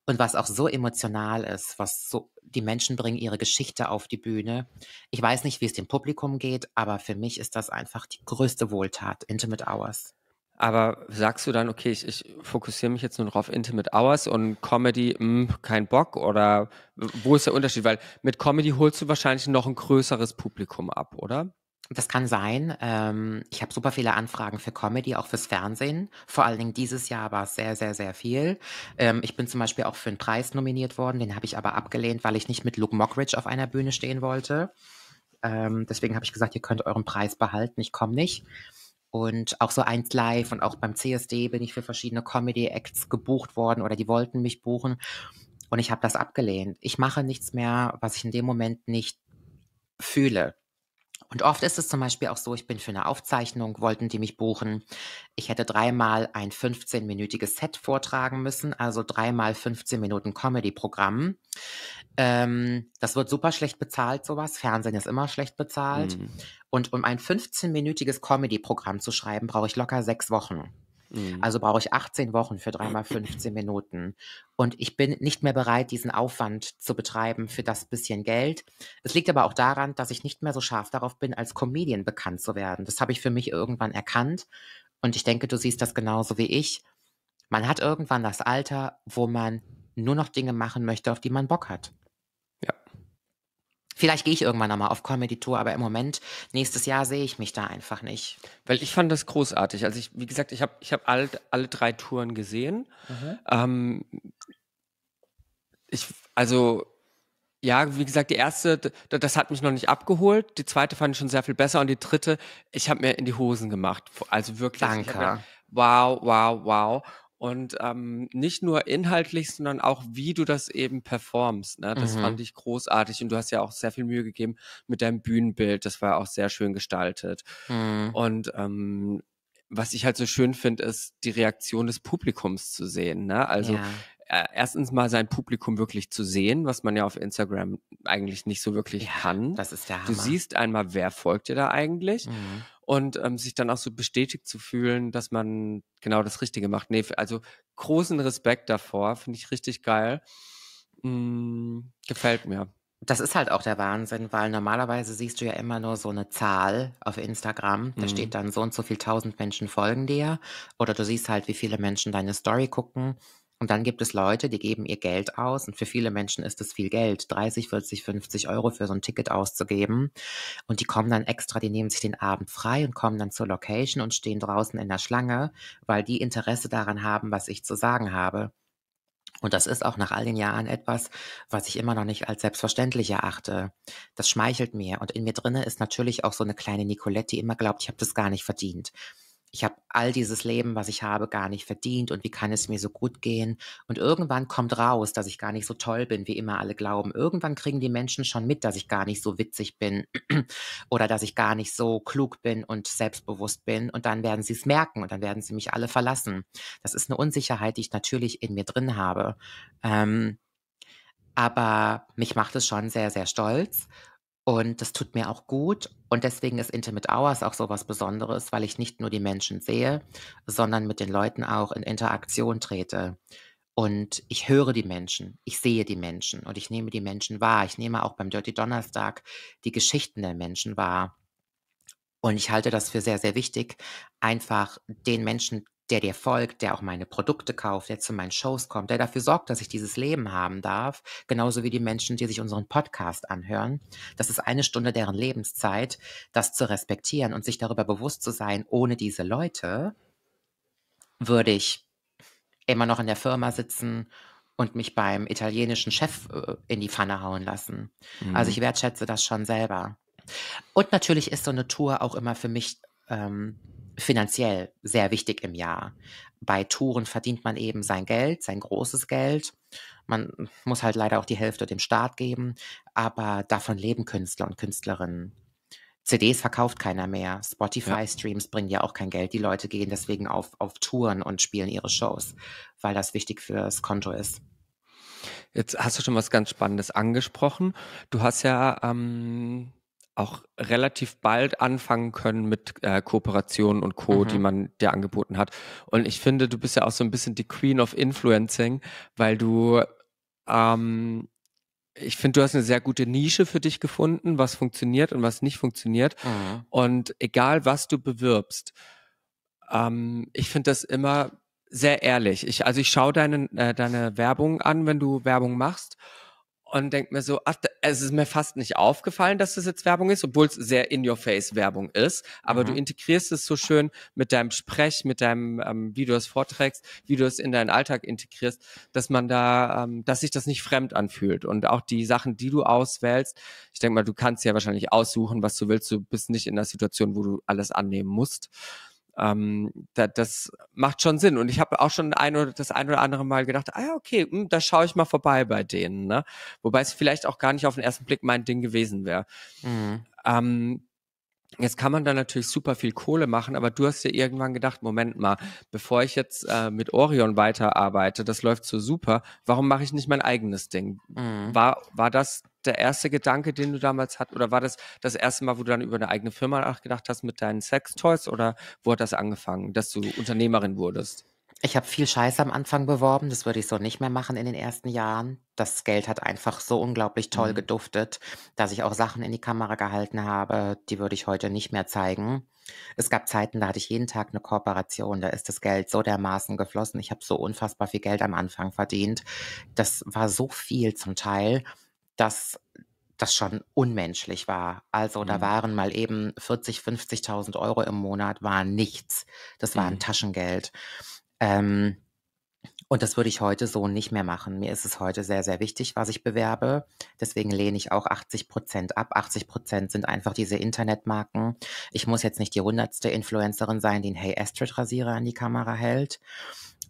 Und was auch so emotional ist, was so, die Menschen bringen ihre Geschichte auf die Bühne. Ich weiß nicht, wie es dem Publikum geht, aber für mich ist das einfach die größte Wohltat, Intimate Hours. Aber sagst du dann, okay, ich, ich fokussiere mich jetzt nur noch auf Intimate Hours und Comedy, mh, hm, kein Bock? Oder wo ist der Unterschied? Weil mit Comedy holst du wahrscheinlich noch ein größeres Publikum ab, oder? Das kann sein. Ähm, ich habe super viele Anfragen für Comedy, auch fürs Fernsehen. Vor allen Dingen dieses Jahr war es sehr, sehr, sehr viel. Ähm, ich bin zum Beispiel auch für einen Preis nominiert worden, den habe ich aber abgelehnt, weil ich nicht mit Luke Mockridge auf einer Bühne stehen wollte. Ähm, deswegen habe ich gesagt, ihr könnt euren Preis behalten, ich komme nicht und auch so eins live und auch beim CSD bin ich für verschiedene Comedy-Acts gebucht worden oder die wollten mich buchen und ich habe das abgelehnt. Ich mache nichts mehr, was ich in dem Moment nicht fühle. Und oft ist es zum Beispiel auch so, ich bin für eine Aufzeichnung, wollten die mich buchen. Ich hätte dreimal ein 15-minütiges Set vortragen müssen, also dreimal 15 Minuten Comedy-Programm. Ähm, das wird super schlecht bezahlt, sowas. Fernsehen ist immer schlecht bezahlt. Mhm. Und um ein 15-minütiges Comedy-Programm zu schreiben, brauche ich locker sechs Wochen. Mhm. Also brauche ich 18 Wochen für dreimal 15 Minuten. Und ich bin nicht mehr bereit, diesen Aufwand zu betreiben für das bisschen Geld. Es liegt aber auch daran, dass ich nicht mehr so scharf darauf bin, als Comedian bekannt zu werden. Das habe ich für mich irgendwann erkannt. Und ich denke, du siehst das genauso wie ich. Man hat irgendwann das Alter, wo man nur noch Dinge machen möchte, auf die man Bock hat. Vielleicht gehe ich irgendwann nochmal auf Comedy-Tour, aber im Moment, nächstes Jahr sehe ich mich da einfach nicht. Weil ich fand das großartig. Also ich, wie gesagt, ich habe ich hab alle, alle drei Touren gesehen. Mhm. Ähm, ich, also ja, wie gesagt, die erste, das hat mich noch nicht abgeholt. Die zweite fand ich schon sehr viel besser und die dritte, ich habe mir in die Hosen gemacht. Also wirklich. Danke. Mir, wow, wow, wow und ähm, nicht nur inhaltlich, sondern auch wie du das eben performst. Ne? Das mhm. fand ich großartig und du hast ja auch sehr viel Mühe gegeben mit deinem Bühnenbild. Das war ja auch sehr schön gestaltet. Mhm. Und ähm, was ich halt so schön finde, ist die Reaktion des Publikums zu sehen. Ne? Also ja. Äh, erstens mal sein Publikum wirklich zu sehen, was man ja auf Instagram eigentlich nicht so wirklich ja, kann. Das ist der Hammer. Du siehst einmal, wer folgt dir da eigentlich. Mhm und ähm, sich dann auch so bestätigt zu fühlen, dass man genau das Richtige macht. Nee, also großen Respekt davor, finde ich richtig geil. Mm, gefällt mir. Das ist halt auch der Wahnsinn, weil normalerweise siehst du ja immer nur so eine Zahl auf Instagram. Da mhm. steht dann so und so viel tausend Menschen folgen dir. Oder du siehst halt, wie viele Menschen deine Story gucken. Und dann gibt es Leute, die geben ihr Geld aus und für viele Menschen ist es viel Geld, 30, 40, 50 Euro für so ein Ticket auszugeben. Und die kommen dann extra, die nehmen sich den Abend frei und kommen dann zur Location und stehen draußen in der Schlange, weil die Interesse daran haben, was ich zu sagen habe. Und das ist auch nach all den Jahren etwas, was ich immer noch nicht als selbstverständlich erachte. Das schmeichelt mir. Und in mir drinne ist natürlich auch so eine kleine Nicolette, die immer glaubt, ich habe das gar nicht verdient ich habe all dieses Leben, was ich habe, gar nicht verdient und wie kann es mir so gut gehen? Und irgendwann kommt raus, dass ich gar nicht so toll bin, wie immer alle glauben. Irgendwann kriegen die Menschen schon mit, dass ich gar nicht so witzig bin oder dass ich gar nicht so klug bin und selbstbewusst bin. Und dann werden sie es merken und dann werden sie mich alle verlassen. Das ist eine Unsicherheit, die ich natürlich in mir drin habe. Ähm, aber mich macht es schon sehr, sehr stolz und das tut mir auch gut. Und deswegen ist Intimate Hours auch so was Besonderes, weil ich nicht nur die Menschen sehe, sondern mit den Leuten auch in Interaktion trete. Und ich höre die Menschen, ich sehe die Menschen und ich nehme die Menschen wahr. Ich nehme auch beim Dirty Donnerstag die Geschichten der Menschen wahr. Und ich halte das für sehr, sehr wichtig, einfach den Menschen der dir folgt, der auch meine Produkte kauft, der zu meinen Shows kommt, der dafür sorgt, dass ich dieses Leben haben darf, genauso wie die Menschen, die sich unseren Podcast anhören. Das ist eine Stunde deren Lebenszeit, das zu respektieren und sich darüber bewusst zu sein, ohne diese Leute würde ich immer noch in der Firma sitzen und mich beim italienischen Chef äh, in die Pfanne hauen lassen. Also mhm. Also ich wertschätze das schon selber. Und natürlich ist so eine Tour auch immer für mich ähm, finanziell sehr wichtig im Jahr. Bei Touren verdient man eben sein Geld, sein großes Geld. Man muss halt leider auch die Hälfte dem Staat geben, aber davon leben Künstler und Künstlerinnen. CDs verkauft keiner mehr. Spotify-Streams ja. bringen ja auch kein Geld. Die Leute gehen deswegen auf, auf Touren und spielen ihre Shows, weil das wichtig fürs Konto ist. Jetzt hast du schon was ganz Spannendes angesprochen. Du hast ja ähm, auch relativ bald anfangen können mit äh, Kooperationen und Co., mhm. die man dir angeboten hat. Und ich finde, du bist ja auch so ein bisschen die Queen of Influencing, weil du, ähm, ich finde, du hast eine sehr gute Nische für dich gefunden, was funktioniert und was nicht funktioniert. Mhm. Und egal, was du bewirbst, ähm, ich finde das immer sehr ehrlich. Ich, also ich schaue deine, äh, deine Werbung an, wenn du Werbung machst und denke mir so, ach, da, es ist mir fast nicht aufgefallen, dass das jetzt Werbung ist, obwohl es sehr in-your-face-Werbung ist. Aber mhm. du integrierst es so schön mit deinem Sprech, mit deinem, ähm, wie du es vorträgst, wie du es in deinen Alltag integrierst, dass man da, ähm, dass sich das nicht fremd anfühlt. Und auch die Sachen, die du auswählst, ich denke mal, du kannst ja wahrscheinlich aussuchen, was du willst. Du bist nicht in der Situation, wo du alles annehmen musst ähm, da, das macht schon Sinn. Und ich habe auch schon ein oder das ein oder andere Mal gedacht, ah ja, okay, mh, hm, da schaue ich mal vorbei bei denen. Ne? Wobei es vielleicht auch gar nicht auf den ersten Blick mein Ding gewesen wäre. Mhm. Ähm, Jetzt kann man da natürlich super viel Kohle machen, aber du hast ja irgendwann gedacht, Moment mal, bevor ich jetzt äh, mit Orion weiterarbeite, das läuft so super, warum mache ich nicht mein eigenes Ding? Mhm. War, war das der erste Gedanke, den du damals hattest? Oder war das das erste Mal, wo du dann über eine eigene Firma nachgedacht hast mit deinen Sextoys? Oder wo hat das angefangen, dass du Unternehmerin wurdest? Ich habe viel Scheiße am Anfang beworben. Das würde ich so nicht mehr machen in den ersten Jahren. Das Geld hat einfach so unglaublich toll mhm. geduftet, dass ich auch Sachen in die Kamera gehalten habe, die würde ich heute nicht mehr zeigen. Es gab Zeiten, da hatte ich jeden Tag eine Kooperation. Da ist das Geld so dermaßen geflossen. Ich habe so unfassbar viel Geld am Anfang verdient. Das war so viel zum Teil dass das schon unmenschlich war. Also da mhm. waren mal eben 40, 50.000 Euro im Monat, war nichts. Das war ein mhm. Taschengeld. Ähm, und das würde ich heute so nicht mehr machen. Mir ist es heute sehr, sehr wichtig, was ich bewerbe. Deswegen lehne ich auch 80 Prozent ab. 80 Prozent sind einfach diese Internetmarken. Ich muss jetzt nicht die hundertste Influencerin sein, die einen Hey Astrid Rasierer an die Kamera hält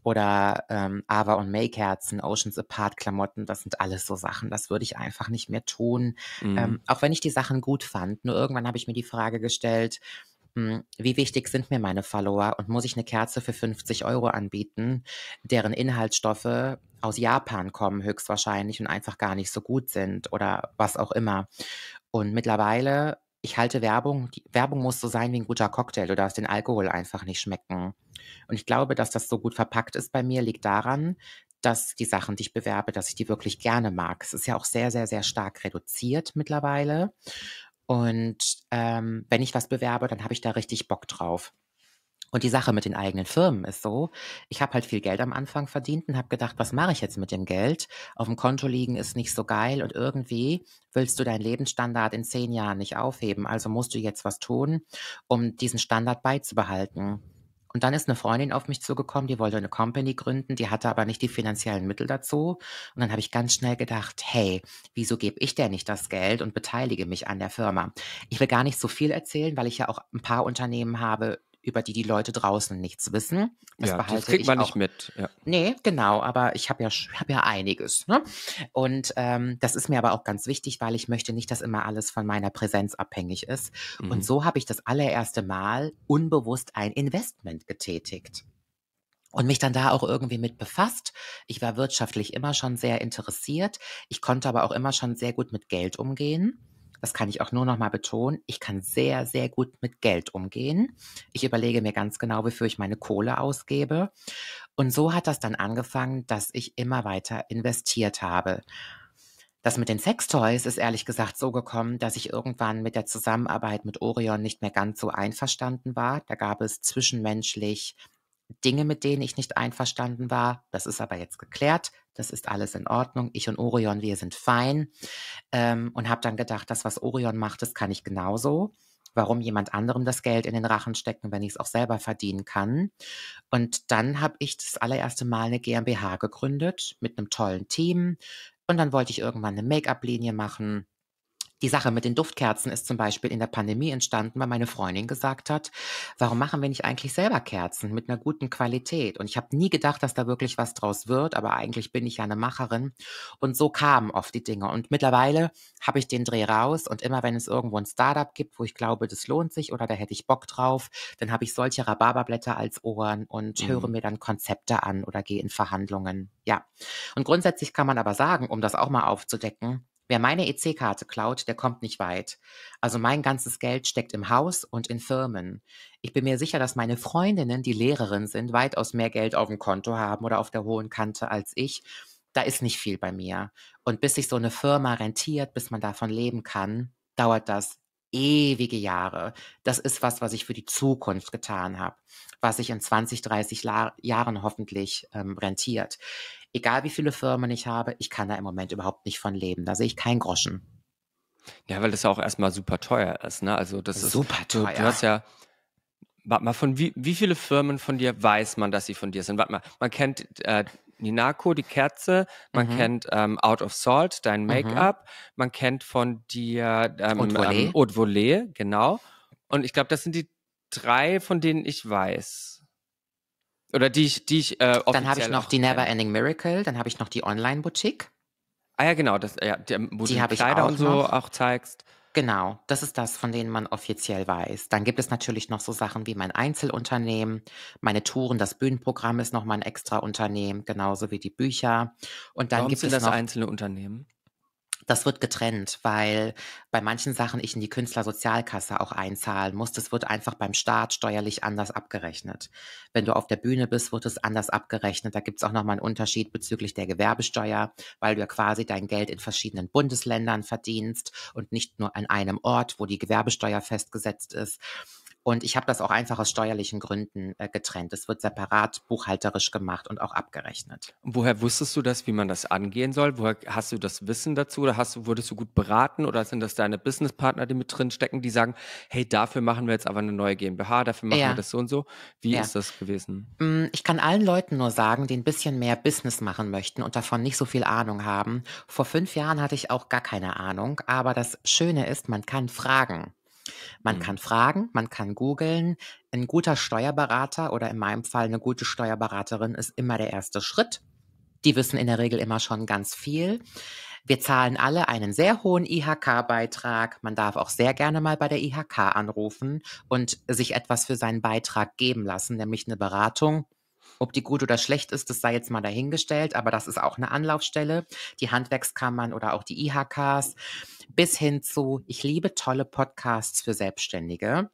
oder ähm, Ava und May Kerzen, Oceans Apart Klamotten, das sind alles so Sachen, das würde ich einfach nicht mehr tun. Ähm, mhm. Ähm, auch wenn ich die Sachen gut fand, nur irgendwann habe ich mir die Frage gestellt, hm, wie wichtig sind mir meine Follower und muss ich eine Kerze für 50 Euro anbieten, deren Inhaltsstoffe aus Japan kommen höchstwahrscheinlich und einfach gar nicht so gut sind oder was auch immer. Und mittlerweile ich halte Werbung, die Werbung muss so sein wie ein guter Cocktail. Du darfst den Alkohol einfach nicht schmecken. Und ich glaube, dass das so gut verpackt ist bei mir, liegt daran, dass die Sachen, die ich bewerbe, dass ich die wirklich gerne mag. Es ist ja auch sehr, sehr, sehr stark reduziert mittlerweile. Und ähm, wenn ich was bewerbe, dann habe ich da richtig Bock drauf. Und die Sache mit den eigenen Firmen ist so, ich habe halt viel Geld am Anfang verdient und habe gedacht, was mache ich jetzt mit dem Geld? Auf dem Konto liegen ist nicht so geil und irgendwie willst du deinen Lebensstandard in zehn Jahren nicht aufheben. Also musst du jetzt was tun, um diesen Standard beizubehalten. Und dann ist eine Freundin auf mich zugekommen, die wollte eine Company gründen, die hatte aber nicht die finanziellen Mittel dazu. Und dann habe ich ganz schnell gedacht, hey, wieso gebe ich denn nicht das Geld und beteilige mich an der Firma? Ich will gar nicht so viel erzählen, weil ich ja auch ein paar Unternehmen habe, über die die Leute draußen nichts wissen. Das ja, behalte das kriegt man auch. nicht mit. Ja. Nee, genau, aber ich habe ja, hab ja einiges. Ne? Und ähm, das ist mir aber auch ganz wichtig, weil ich möchte nicht, dass immer alles von meiner Präsenz abhängig ist. Mhm. Und so habe ich das allererste Mal unbewusst ein Investment getätigt und mich dann da auch irgendwie mit befasst. Ich war wirtschaftlich immer schon sehr interessiert. Ich konnte aber auch immer schon sehr gut mit Geld umgehen das kann ich auch nur noch mal betonen, ich kann sehr, sehr gut mit Geld umgehen. Ich überlege mir ganz genau, wofür ich meine Kohle ausgebe. Und so hat das dann angefangen, dass ich immer weiter investiert habe. Das mit den Sextoys ist ehrlich gesagt so gekommen, dass ich irgendwann mit der Zusammenarbeit mit Orion nicht mehr ganz so einverstanden war. Da gab es zwischenmenschlich Dinge, mit denen ich nicht einverstanden war. Das ist aber jetzt geklärt. Das ist alles in Ordnung. Ich und Orion, wir sind fein. Ähm, und habe dann gedacht, das, was Orion macht, das kann ich genauso. Warum jemand anderem das Geld in den Rachen stecken, wenn ich es auch selber verdienen kann. Und dann habe ich das allererste Mal eine GmbH gegründet mit einem tollen Team. Und dann wollte ich irgendwann eine Make-up-Linie machen die Sache mit den Duftkerzen ist zum Beispiel in der Pandemie entstanden, weil meine Freundin gesagt hat, warum machen wir nicht eigentlich selber Kerzen mit einer guten Qualität? Und ich habe nie gedacht, dass da wirklich was draus wird, aber eigentlich bin ich ja eine Macherin. Und so kamen oft die Dinge. Und mittlerweile habe ich den Dreh raus und immer wenn es irgendwo ein Startup gibt, wo ich glaube, das lohnt sich oder da hätte ich Bock drauf, dann habe ich solche Rhabarberblätter als Ohren und mhm. höre mir dann Konzepte an oder gehe in Verhandlungen. Ja. Und grundsätzlich kann man aber sagen, um das auch mal aufzudecken, Wer meine EC-Karte klaut, der kommt nicht weit. Also mein ganzes Geld steckt im Haus und in Firmen. Ich bin mir sicher, dass meine Freundinnen, die Lehrerin sind, weitaus mehr Geld auf dem Konto haben oder auf der hohen Kante als ich. Da ist nicht viel bei mir. Und bis sich so eine Firma rentiert, bis man davon leben kann, dauert das ewige Jahre. Das ist was, was ich für die Zukunft getan habe, was sich in 20, 30 La Jahren hoffentlich ähm, rentiert egal wie viele Firmen ich habe, ich kann da im Moment überhaupt nicht von leben. Da sehe ich keinen Groschen. Ja, weil das ja auch erstmal super teuer ist, ne? Also das ist super teuer. Du, du hast ja Warte mal, von wie, wie viele Firmen von dir weiß man, dass sie von dir sind? Warte mal, man kennt äh, Ninako, die Kerze, man mhm. kennt ähm, Out of Salt, dein mhm. Make-up, mhm. man kennt von dir ähm, Haute Volée. Ähm, Haute Volée, genau. Und ich glaube, das sind die drei, von denen ich weiß. Oder die ich, die ich äh, Dann habe ich noch die Never Ending Miracle, dann habe ich noch die Online-Boutique. Ah ja, genau, das, ja, die, ähm, wo die du Kleider und so noch. auch zeigst. Genau, das ist das, von denen man offiziell weiß. Dann gibt es natürlich noch so Sachen wie mein Einzelunternehmen, meine Touren, das Bühnenprogramm ist noch mein extra Unternehmen, genauso wie die Bücher. Und dann Warum gibt es das noch einzelne Unternehmen. Das wird getrennt, weil bei manchen Sachen ich in die Künstlersozialkasse auch einzahlen muss. Das wird einfach beim Staat steuerlich anders abgerechnet. Wenn du auf der Bühne bist, wird es anders abgerechnet. Da gibt es auch nochmal einen Unterschied bezüglich der Gewerbesteuer, weil du ja quasi dein Geld in verschiedenen Bundesländern verdienst und nicht nur an einem Ort, wo die Gewerbesteuer festgesetzt ist. Und ich habe das auch einfach aus steuerlichen Gründen äh, getrennt. Es wird separat buchhalterisch gemacht und auch abgerechnet. Woher wusstest du das, wie man das angehen soll? Woher hast du das Wissen dazu oder hast, wurdest du gut beraten oder sind das deine Businesspartner, die mit drin stecken, die sagen, hey, dafür machen wir jetzt aber eine neue GmbH, dafür machen ja. wir das so und so? Wie ja. ist das gewesen? Mm, ich kann allen Leuten nur sagen, die ein bisschen mehr Business machen möchten und davon nicht so viel Ahnung haben. Vor fünf Jahren hatte ich auch gar keine Ahnung, aber das Schöne ist, man kann fragen. Man mhm. kann fragen, man kann googeln. Ein guter Steuerberater oder in meinem Fall eine gute Steuerberaterin ist immer der erste Schritt. Die wissen in der Regel immer schon ganz viel. Wir zahlen alle einen sehr hohen IHK-Beitrag. Man darf auch sehr gerne mal bei der IHK anrufen und sich etwas für seinen Beitrag geben lassen, nämlich eine Beratung ob die gut oder schlecht ist, das sei jetzt mal dahingestellt, aber das ist auch eine Anlaufstelle. Die Handwerkskammern oder auch die IHKs bis hin zu, ich liebe tolle Podcasts für Selbstständige.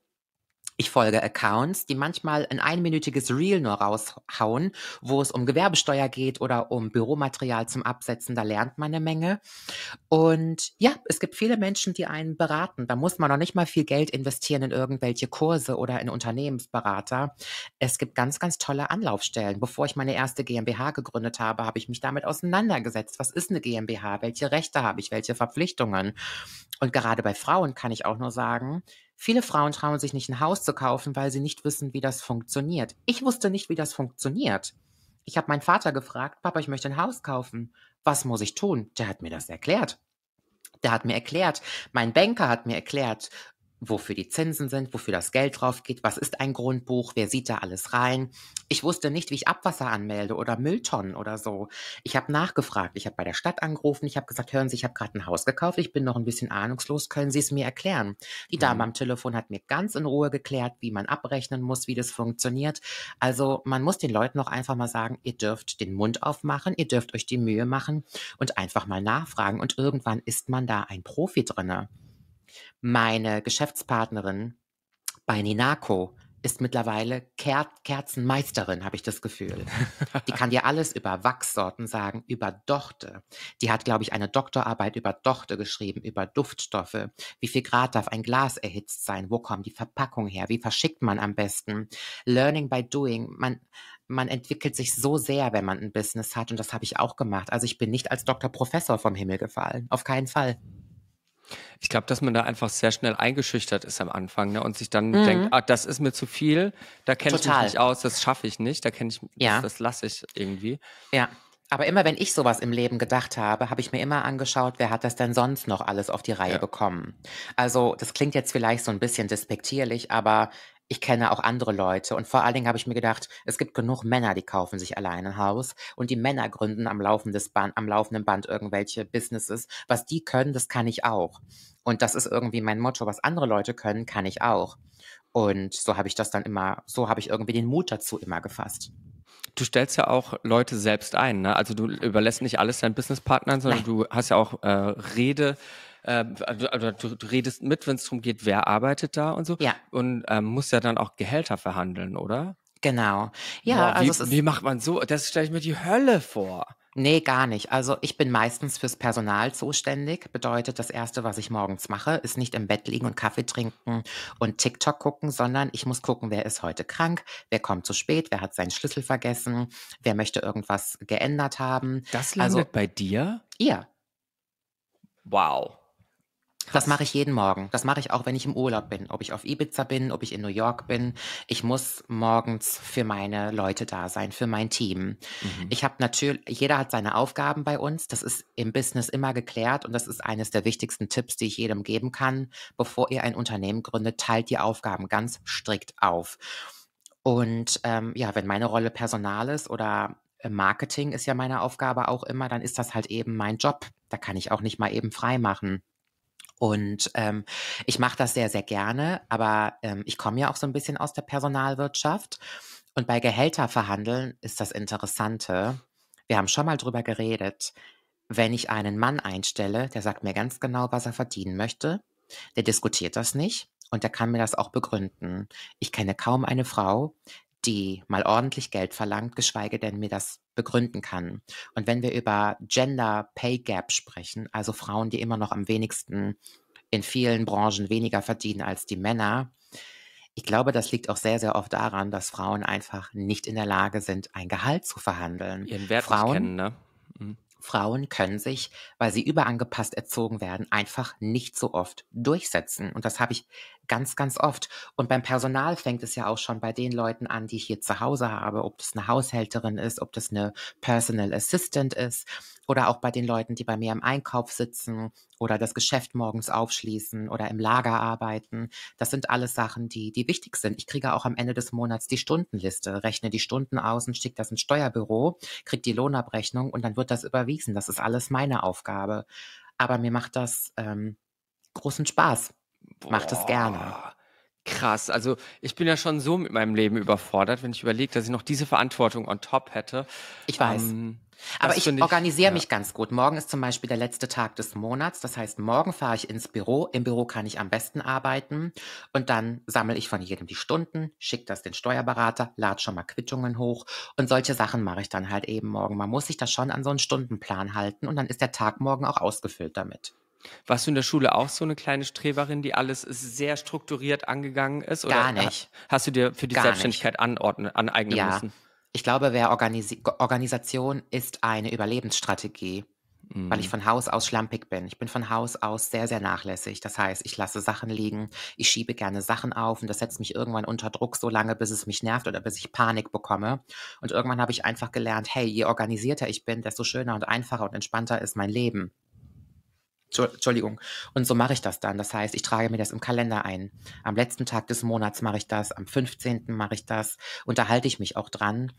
Ich folge Accounts, die manchmal ein einminütiges Reel nur raushauen, wo es um Gewerbesteuer geht oder um Büromaterial zum Absetzen. Da lernt man eine Menge. Und ja, es gibt viele Menschen, die einen beraten. Da muss man noch nicht mal viel Geld investieren in irgendwelche Kurse oder in Unternehmensberater. Es gibt ganz, ganz tolle Anlaufstellen. Bevor ich meine erste GmbH gegründet habe, habe ich mich damit auseinandergesetzt. Was ist eine GmbH? Welche Rechte habe ich? Welche Verpflichtungen? Und gerade bei Frauen kann ich auch nur sagen, Viele Frauen trauen sich nicht ein Haus zu kaufen, weil sie nicht wissen, wie das funktioniert. Ich wusste nicht, wie das funktioniert. Ich habe meinen Vater gefragt, Papa, ich möchte ein Haus kaufen. Was muss ich tun? Der hat mir das erklärt. Der hat mir erklärt, mein Banker hat mir erklärt, wofür die Zinsen sind, wofür das Geld drauf geht, was ist ein Grundbuch, wer sieht da alles rein. Ich wusste nicht, wie ich Abwasser anmelde oder Mülltonnen oder so. Ich habe nachgefragt, ich habe bei der Stadt angerufen, ich habe gesagt, hören Sie, ich habe gerade ein Haus gekauft, ich bin noch ein bisschen ahnungslos, können Sie es mir erklären? Die mhm. Dame am Telefon hat mir ganz in Ruhe geklärt, wie man abrechnen muss, wie das funktioniert. Also man muss den Leuten auch einfach mal sagen, ihr dürft den Mund aufmachen, ihr dürft euch die Mühe machen und einfach mal nachfragen und irgendwann ist man da ein Profi drinne. Meine Geschäftspartnerin bei Ninako ist mittlerweile Ker Kerzenmeisterin, habe ich das Gefühl. Die kann dir alles über Wachssorten sagen, über Dochte. Die hat, glaube ich, eine Doktorarbeit über Dochte geschrieben, über Duftstoffe. Wie viel Grad darf ein Glas erhitzt sein? Wo kommt die Verpackung her? Wie verschickt man am besten? Learning by doing. Man, man entwickelt sich so sehr, wenn man ein Business hat. Und das habe ich auch gemacht. Also ich bin nicht als Doktor Professor vom Himmel gefallen. Auf keinen Fall. Ich glaube, dass man da einfach sehr schnell eingeschüchtert ist am Anfang ne? und sich dann mhm. denkt, ah, das ist mir zu viel, da kenne ich mich nicht aus, das schaffe ich nicht, da kenne ich, ja. das, das lasse ich irgendwie. Ja. Aber immer wenn ich sowas im Leben gedacht habe, habe ich mir immer angeschaut, wer hat das denn sonst noch alles auf die Reihe ja. bekommen. Also das klingt jetzt vielleicht so ein bisschen despektierlich, aber ich kenne auch andere Leute und vor allen Dingen habe ich mir gedacht, es gibt genug Männer, die kaufen sich alleine ein Haus und die Männer gründen am, Band, am laufenden Band irgendwelche Businesses. Was die können, das kann ich auch. Und das ist irgendwie mein Motto, was andere Leute können, kann ich auch. Und so habe ich das dann immer, so habe ich irgendwie den Mut dazu immer gefasst. Du stellst ja auch Leute selbst ein, ne? Also du überlässt nicht alles deinen Businesspartnern, sondern Nein. du hast ja auch äh, Rede ähm, also, also du, du, redest mit, wenn es darum geht, wer arbeitet da und so. Ja. Und ähm, muss ja dann auch Gehälter verhandeln, oder? Genau. Ja, Boah, also wie, wie macht man so? Das stelle ich mir die Hölle vor. Nee, gar nicht. Also ich bin meistens fürs Personal zuständig. Bedeutet, das Erste, was ich morgens mache, ist nicht im Bett liegen und Kaffee trinken und TikTok gucken, sondern ich muss gucken, wer ist heute krank, wer kommt zu spät, wer hat seinen Schlüssel vergessen, wer möchte irgendwas geändert haben. Das landet also, bei dir? Ja. Wow. Das mache ich jeden Morgen. Das mache ich auch, wenn ich im Urlaub bin. Ob ich auf Ibiza bin, ob ich in New York bin. Ich muss morgens für meine Leute da sein, für mein Team. Mhm. Ich habe natürlich, jeder hat seine Aufgaben bei uns. Das ist im Business immer geklärt und das ist eines der wichtigsten Tipps, die ich jedem geben kann. Bevor ihr ein Unternehmen gründet, teilt die Aufgaben ganz strikt auf. Und ähm, ja, wenn meine Rolle Personal ist oder äh, Marketing ist ja meine Aufgabe auch immer, dann ist das halt eben mein Job. Da kann ich auch nicht mal eben frei machen. Und ähm, ich mache das sehr, sehr gerne, aber ähm, ich komme ja auch so ein bisschen aus der Personalwirtschaft. Und bei Gehälterverhandeln ist das Interessante, wir haben schon mal drüber geredet, wenn ich einen Mann einstelle, der sagt mir ganz genau, was er verdienen möchte, der diskutiert das nicht und der kann mir das auch begründen. Ich kenne kaum eine Frau, die mal ordentlich Geld verlangt, geschweige denn mir das begründen kann. Und wenn wir über Gender Pay Gap sprechen, also Frauen, die immer noch am wenigsten in vielen Branchen weniger verdienen als die Männer, ich glaube, das liegt auch sehr, sehr oft daran, dass Frauen einfach nicht in der Lage sind, ein Gehalt zu verhandeln. Ihren Wert Frauen, kennen, ne? Mhm. Frauen können sich, weil sie überangepasst erzogen werden, einfach nicht so oft durchsetzen. Und das habe ich Ganz, ganz oft. Und beim Personal fängt es ja auch schon bei den Leuten an, die ich hier zu Hause habe, ob das eine Haushälterin ist, ob das eine Personal Assistant ist oder auch bei den Leuten, die bei mir im Einkauf sitzen oder das Geschäft morgens aufschließen oder im Lager arbeiten. Das sind alles Sachen, die, die wichtig sind. Ich kriege auch am Ende des Monats die Stundenliste, rechne die Stunden aus und schicke das ins Steuerbüro, kriege die Lohnabrechnung und dann wird das überwiesen. Das ist alles meine Aufgabe. Aber mir macht das ähm, großen Spaß. Boah. Macht das gerne. Krass. Also ich bin ja schon so mit meinem Leben überfordert, wenn ich überlege, dass ich noch diese Verantwortung on top hätte. Ich weiß. Ähm, aber ich, ich organisiere ja. mich ganz gut. Morgen ist zum Beispiel der letzte Tag des Monats. Das heißt, morgen fahre ich ins Büro. Im Büro kann ich am besten arbeiten. Und dann sammle ich von jedem die Stunden, schicke das den Steuerberater, lade schon mal Quittungen hoch. Und solche Sachen mache ich dann halt eben morgen. Man muss sich da schon an so einen Stundenplan halten. Und dann ist der Tag morgen auch ausgefüllt damit. Warst du in der Schule auch so eine kleine Streberin, die alles sehr strukturiert angegangen ist? Oder Gar nicht. Hast du dir für die Gar Selbstständigkeit nicht. anordnen, aneignen ja. müssen? Ich glaube, Organis Organisation ist eine Überlebensstrategie, mhm. weil ich mhm. von Haus aus schlampig bin. Ich bin von Haus aus sehr, sehr nachlässig. Das heißt, ich lasse Sachen liegen, ich schiebe gerne Sachen auf und das setzt mich irgendwann unter Druck so lange, bis es mich nervt oder bis ich Panik bekomme. Und irgendwann habe ich einfach gelernt, hey, je organisierter ich bin, desto schöner und einfacher und entspannter ist mein Leben. Entschuldigung. Und so mache ich das dann. Das heißt, ich trage mir das im Kalender ein. Am letzten Tag des Monats mache ich das, am 15. mache ich das. Unterhalte ich mich auch dran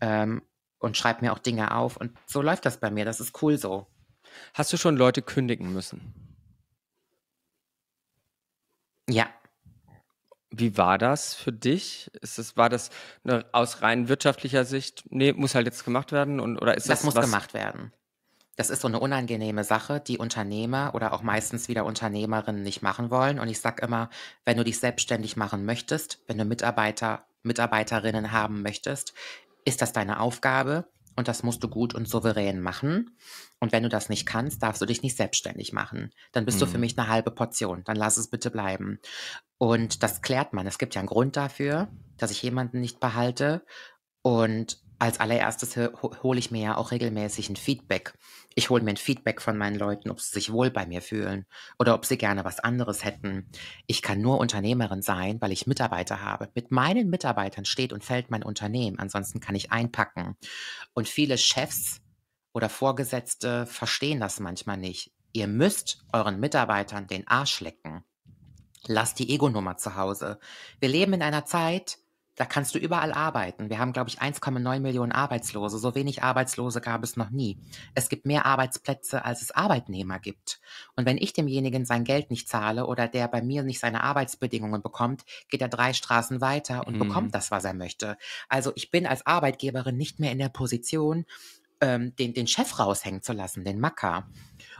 ähm, und schreibe mir auch Dinge auf. Und so läuft das bei mir. Das ist cool so. Hast du schon Leute kündigen müssen? Ja. Wie war das für dich? Ist es, war das ne, aus rein wirtschaftlicher Sicht? Nee, muss halt jetzt gemacht werden? Und, oder ist das, das muss was, gemacht werden. Das ist so eine unangenehme Sache, die Unternehmer oder auch meistens wieder Unternehmerinnen nicht machen wollen. Und ich sage immer, wenn du dich selbstständig machen möchtest, wenn du Mitarbeiter, Mitarbeiterinnen haben möchtest, ist das deine Aufgabe und das musst du gut und souverän machen. Und wenn du das nicht kannst, darfst du dich nicht selbstständig machen. Dann bist mhm. du für mhm. mich eine halbe Portion. Dann lass es bitte bleiben. Und das klärt man. Es gibt ja einen Grund dafür, dass ich jemanden nicht behalte. Und als allererstes hole ich mir ja auch regelmäßig ein Feedback. Ich hole mir ein Feedback von meinen Leuten, ob sie sich wohl bei mir fühlen oder ob sie gerne was anderes hätten. Ich kann nur Unternehmerin sein, weil ich Mitarbeiter habe. Mit meinen Mitarbeitern steht und fällt mein Unternehmen. Ansonsten kann ich einpacken. Und viele Chefs oder Vorgesetzte verstehen das manchmal nicht. Ihr müsst euren Mitarbeitern den Arsch lecken. Lasst die Ego-Nummer zu Hause. Wir leben in einer Zeit, da kannst du überall arbeiten. Wir haben, glaube ich, 1,9 Millionen Arbeitslose. So wenig Arbeitslose gab es noch nie. Es gibt mehr Arbeitsplätze, als es Arbeitnehmer gibt. Und wenn ich demjenigen sein Geld nicht zahle oder der bei mir nicht seine Arbeitsbedingungen bekommt, geht er drei Straßen weiter und mhm. bekommt das, was er möchte. Also ich bin als Arbeitgeberin nicht mehr in der Position, ähm, den, den Chef raushängen zu lassen, den Macker.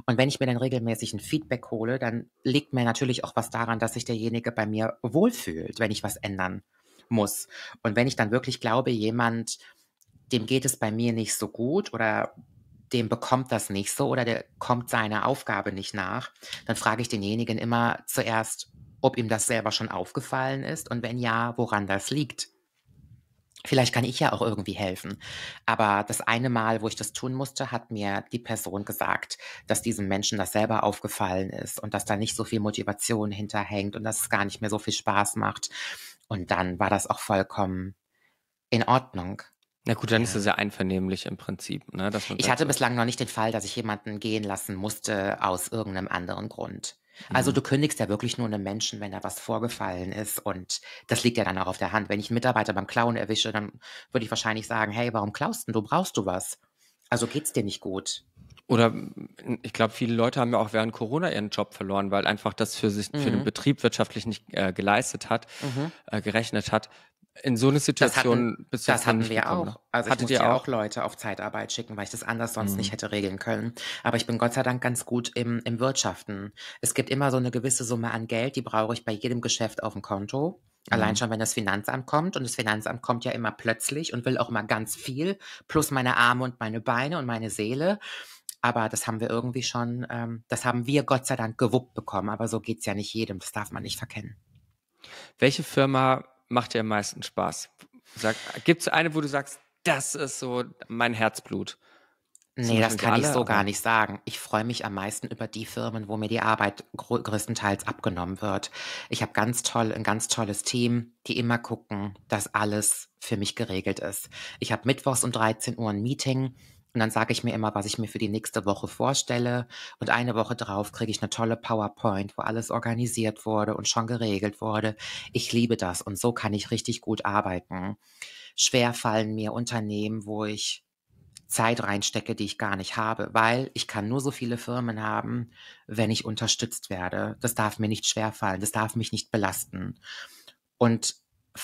Und wenn ich mir dann regelmäßig ein Feedback hole, dann liegt mir natürlich auch was daran, dass sich derjenige bei mir wohlfühlt, wenn ich was ändern muss. Und wenn ich dann wirklich glaube, jemand, dem geht es bei mir nicht so gut oder dem bekommt das nicht so oder der kommt seiner Aufgabe nicht nach, dann frage ich denjenigen immer zuerst, ob ihm das selber schon aufgefallen ist und wenn ja, woran das liegt. Vielleicht kann ich ja auch irgendwie helfen. Aber das eine Mal, wo ich das tun musste, hat mir die Person gesagt, dass diesem Menschen das selber aufgefallen ist und dass da nicht so viel Motivation hinterhängt und dass es gar nicht mehr so viel Spaß macht und dann war das auch vollkommen in Ordnung. Na gut, dann ja. ist es ja einvernehmlich im Prinzip. Ne, ich hatte bislang noch nicht den Fall, dass ich jemanden gehen lassen musste aus irgendeinem anderen Grund. Also mhm. du kündigst ja wirklich nur einem Menschen, wenn da was vorgefallen ist und das liegt ja dann auch auf der Hand. Wenn ich einen Mitarbeiter beim Klauen erwische, dann würde ich wahrscheinlich sagen, hey, warum klaust denn du? Brauchst du was? Also geht's dir nicht gut. Oder ich glaube, viele Leute haben ja auch während Corona ihren Job verloren, weil einfach das für sich mhm. für den mhm. Betrieb wirtschaftlich nicht äh, geleistet hat, mhm. äh, gerechnet hat. In so eine Situation das hatten, das hatten wir gekommen, auch. Ne? Also ich musste auch? auch Leute auf Zeitarbeit schicken, weil ich das anders sonst mhm. nicht hätte regeln können. Aber ich bin Gott sei Dank ganz gut im, im Wirtschaften. Es gibt immer so eine gewisse Summe an Geld, die brauche ich bei jedem Geschäft auf dem Konto. Allein mhm. schon, wenn das Finanzamt kommt. Und das Finanzamt kommt ja immer plötzlich und will auch immer ganz viel, plus meine Arme und meine Beine und meine Seele. Aber das haben wir irgendwie schon, ähm, das haben wir Gott sei Dank gewuppt bekommen. Aber so geht es ja nicht jedem. Das darf man nicht verkennen. Welche Firma macht dir am meisten Spaß? Gibt es eine, wo du sagst, das ist so mein Herzblut? Das nee, das kann alle, ich so gar nicht sagen. Ich freue mich am meisten über die Firmen, wo mir die Arbeit grö größtenteils abgenommen wird. Ich habe ganz toll, ein ganz tolles Team, die immer gucken, dass alles für mich geregelt ist. Ich habe mittwochs um 13 Uhr ein Meeting und dann sage ich mir immer, was ich mir für die nächste Woche vorstelle. Und eine Woche drauf kriege ich eine tolle PowerPoint, wo alles organisiert wurde und schon geregelt wurde. Ich liebe das und so kann ich richtig gut arbeiten. Schwer fallen mir Unternehmen, wo ich Zeit reinstecke, die ich gar nicht habe, weil ich kann nur so viele Firmen haben, wenn ich unterstützt werde. Das darf mir nicht schwer fallen, das darf mich nicht belasten. Und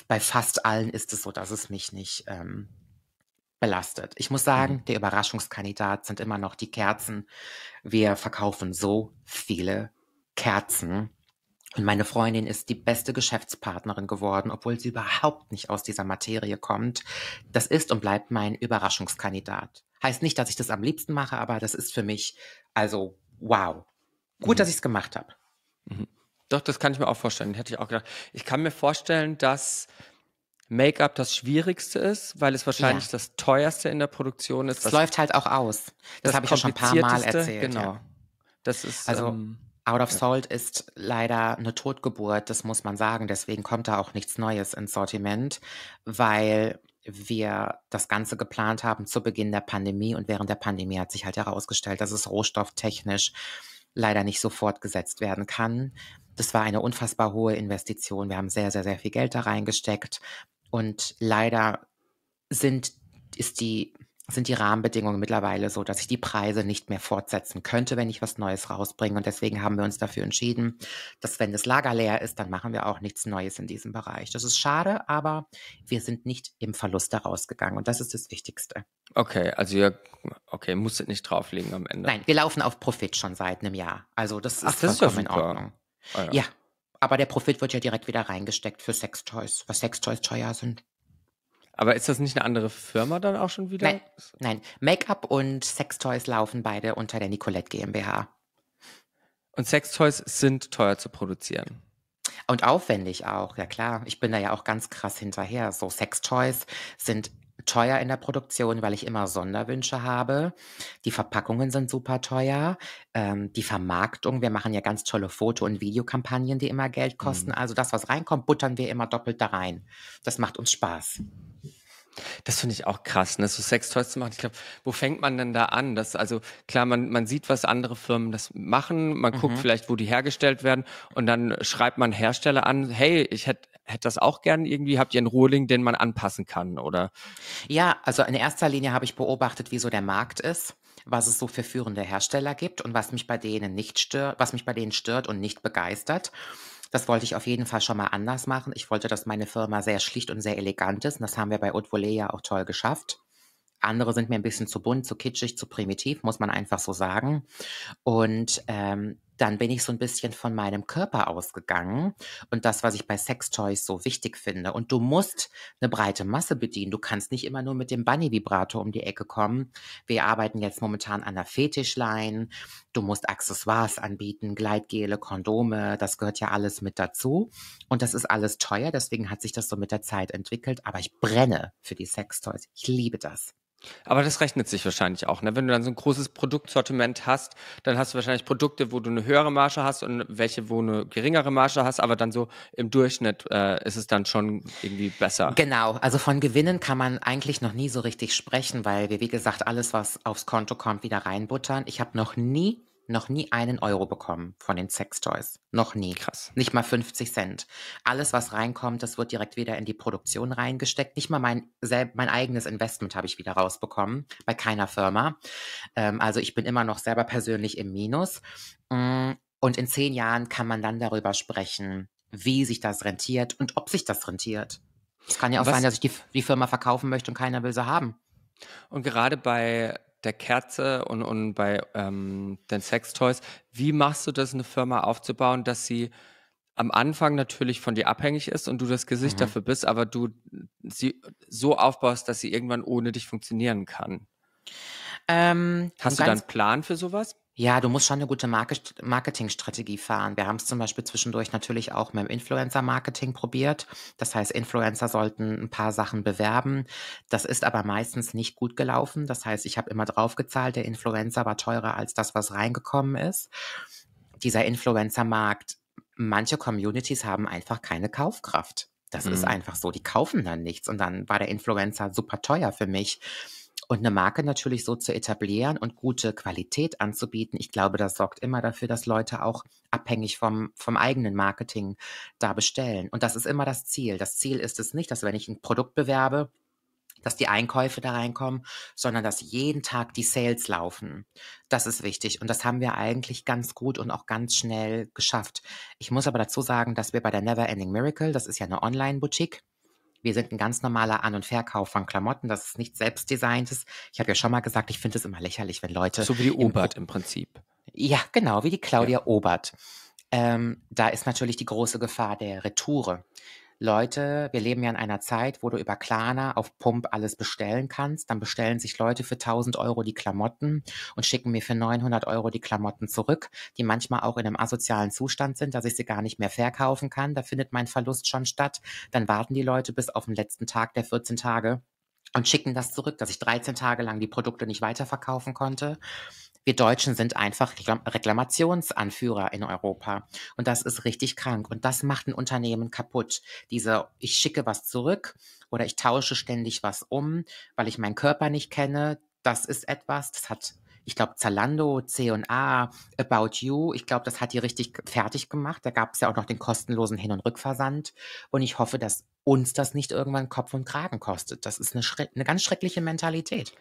bei fast allen ist es so, dass es mich nicht ähm, belastet. Ich muss sagen, mhm. der Überraschungskandidat sind immer noch die Kerzen. Wir verkaufen so viele Kerzen. Und meine Freundin ist die beste Geschäftspartnerin geworden, obwohl sie überhaupt nicht aus dieser Materie kommt. Das ist und bleibt mein Überraschungskandidat. Heißt nicht, dass ich das am liebsten mache, aber das ist für mich, also wow. Gut, mhm. dass ich es gemacht habe. Mhm. Doch, das kann ich mir auch vorstellen. Hätte ich auch gedacht. Ich kann mir vorstellen, dass Make-up das Schwierigste ist, weil es wahrscheinlich ja. das teuerste in der Produktion ist. Das, läuft halt auch aus. Das, das habe ich ja schon ein paar Mal erzählt. Genau. Ja. Das ist. Also, ähm, Out of Salt ist leider eine Totgeburt, das muss man sagen. Deswegen kommt da auch nichts Neues ins Sortiment, weil wir das Ganze geplant haben zu Beginn der Pandemie und während der Pandemie hat sich halt herausgestellt, dass es rohstofftechnisch leider nicht so fortgesetzt werden kann. Das war eine unfassbar hohe Investition. Wir haben sehr, sehr, sehr viel Geld da reingesteckt. Und leider sind, ist die, sind die Rahmenbedingungen mittlerweile so, dass ich die Preise nicht mehr fortsetzen könnte, wenn ich was Neues rausbringe. Und deswegen haben wir uns dafür entschieden, dass wenn das Lager leer ist, dann machen wir auch nichts Neues in diesem Bereich. Das ist schade, aber wir sind nicht im Verlust daraus gegangen. Und das ist das Wichtigste. Okay, also ihr okay, musstet nicht drauflegen am Ende. Nein, wir laufen auf Profit schon seit einem Jahr. Also das ist, Ach, das ist ja in Ordnung. Ah, ja. ja, aber der Profit wird ja direkt wieder reingesteckt für Sextoys, weil Sextoys teuer sind. Aber ist das nicht eine andere Firma dann auch schon wieder? Nein, nein. Make-up und Sextoys laufen beide unter der Nicolette GmbH. Und Sextoys sind teuer zu produzieren. Und aufwendig auch, ja klar. Ich bin da ja auch ganz krass hinterher. So Sextoys sind teuer in der Produktion, weil ich immer Sonderwünsche habe. Die Verpackungen sind super teuer. Ähm, die Vermarktung, wir machen ja ganz tolle Foto- und Videokampagnen, die immer Geld kosten. Mhm. Also das, was reinkommt, buttern wir immer doppelt da rein. Das macht uns Spaß. Das finde ich auch krass, ne? so Sextoys zu machen. Ich glaube, wo fängt man denn da an? Das, also klar, man, man sieht, was andere Firmen das machen, man mhm. guckt vielleicht, wo die hergestellt werden und dann schreibt man Hersteller an, hey, ich hätte hätte das auch gern irgendwie? Habt ihr einen Ruhling, den man anpassen kann, oder? Ja, also in erster Linie habe ich beobachtet, wie so der Markt ist was es so für führende Hersteller gibt und was mich bei denen nicht stört, was mich bei denen stört und nicht begeistert. Das wollte ich auf jeden Fall schon mal anders machen. Ich wollte, dass meine Firma sehr schlicht und sehr elegant ist. Und das haben wir bei Haute Volée ja auch toll geschafft. Andere sind mir ein bisschen zu bunt, zu kitschig, zu primitiv, muss man einfach so sagen. Und ähm, dann bin ich so ein bisschen von meinem Körper ausgegangen und das, was ich bei Sex Toys so wichtig finde. Und du musst eine breite Masse bedienen. Du kannst nicht immer nur mit dem Bunny Vibrator um die Ecke kommen. Wir arbeiten jetzt momentan an der Fetischline. Du musst Accessoires anbieten, Gleitgele, Kondome. Das gehört ja alles mit dazu. Und das ist alles teuer. Deswegen hat sich das so mit der Zeit entwickelt. Aber ich brenne für die Sex Toys. Ich liebe das. Aber das rechnet sich wahrscheinlich auch. Ne? Wenn du dann so ein großes Produktsortiment hast, dann hast du wahrscheinlich Produkte, wo du eine höhere Marge hast und welche, wo eine geringere Marge hast, aber dann so im Durchschnitt äh, ist es dann schon irgendwie besser. Genau, also von Gewinnen kann man eigentlich noch nie so richtig sprechen, weil wir, wie gesagt, alles, was aufs Konto kommt, wieder reinbuttern. Ich habe noch nie noch nie einen Euro bekommen von den Sextoys. Noch nie. Krass. Nicht mal 50 Cent. Alles, was reinkommt, das wird direkt wieder in die Produktion reingesteckt. Nicht mal mein, mein eigenes Investment habe ich wieder rausbekommen bei keiner Firma. Ähm, also ich bin immer noch selber persönlich im Minus. Mm, und in zehn Jahren kann man dann darüber sprechen, wie sich das rentiert und ob sich das rentiert. Es kann ja auch was? sein, dass ich die, die Firma verkaufen möchte und keiner will sie haben. Und gerade bei der Kerze und, und bei ähm, den Sextoys. Wie machst du das, eine Firma aufzubauen, dass sie am Anfang natürlich von dir abhängig ist und du das Gesicht mhm. dafür bist, aber du sie so aufbaust, dass sie irgendwann ohne dich funktionieren kann? Ähm, Hast du da einen Plan für sowas? Ja, du musst schon eine gute Marketingstrategie fahren. Wir haben es zum Beispiel zwischendurch natürlich auch mit dem Influencer-Marketing probiert. Das heißt, Influencer sollten ein paar Sachen bewerben. Das ist aber meistens nicht gut gelaufen. Das heißt, ich habe immer draufgezahlt. Der Influencer war teurer als das, was reingekommen ist. Dieser Influencer-Markt manche Communities haben einfach keine Kaufkraft. Das ist mhm. einfach so, die kaufen dann nichts und dann war der Influencer super teuer für mich. Und eine Marke natürlich so zu etablieren und gute Qualität anzubieten, ich glaube, das sorgt immer dafür, dass Leute auch abhängig vom, vom eigenen Marketing da bestellen. Und das ist immer das Ziel. Das Ziel ist es nicht, dass wenn ich ein Produkt bewerbe, dass die Einkäufe da reinkommen, sondern dass jeden Tag die Sales laufen. Das ist wichtig und das haben wir eigentlich ganz gut und auch ganz schnell geschafft. Ich muss aber dazu sagen, dass wir bei der Never Ending Miracle, das ist ja eine Online-Boutique, wir sind ein ganz normaler An- und Verkauf von Klamotten. Das ist nichts Selbstdesigntes. Ich habe ja schon mal gesagt, ich finde es immer lächerlich, wenn Leute. So wie die Obert im, im Prinzip. Ja, genau, wie die Claudia ja. Obert. Ähm, da ist natürlich die große Gefahr der Retoure. Leute, wir leben ja in einer Zeit, wo du über Klarna auf Pump alles bestellen kannst. Dann bestellen sich Leute für 1000 Euro die Klamotten und schicken mir für 900 Euro die Klamotten zurück, die manchmal auch in einem asozialen Zustand sind, dass ich sie gar nicht mehr verkaufen kann. Da findet mein Verlust schon statt. Dann warten die Leute bis auf den letzten Tag der 14 Tage und schickten das zurück, dass ich 13 Tage lang die Produkte nicht weiterverkaufen konnte. Wir Deutschen sind einfach Reklamationsanführer in Europa. Und das ist richtig krank. Und das macht ein Unternehmen kaputt. Diese, ich schicke was zurück oder ich tausche ständig was um, weil ich meinen Körper nicht kenne. Das ist etwas, das hat ich glaube, Zalando, C&A, About You. Ich glaube, das hat die richtig fertig gemacht. Da gab es ja auch noch den kostenlosen Hin- und Rückversand. Und ich hoffe, dass uns das nicht irgendwann Kopf und Kragen kostet. Das ist eine, eine ganz schreckliche Mentalität.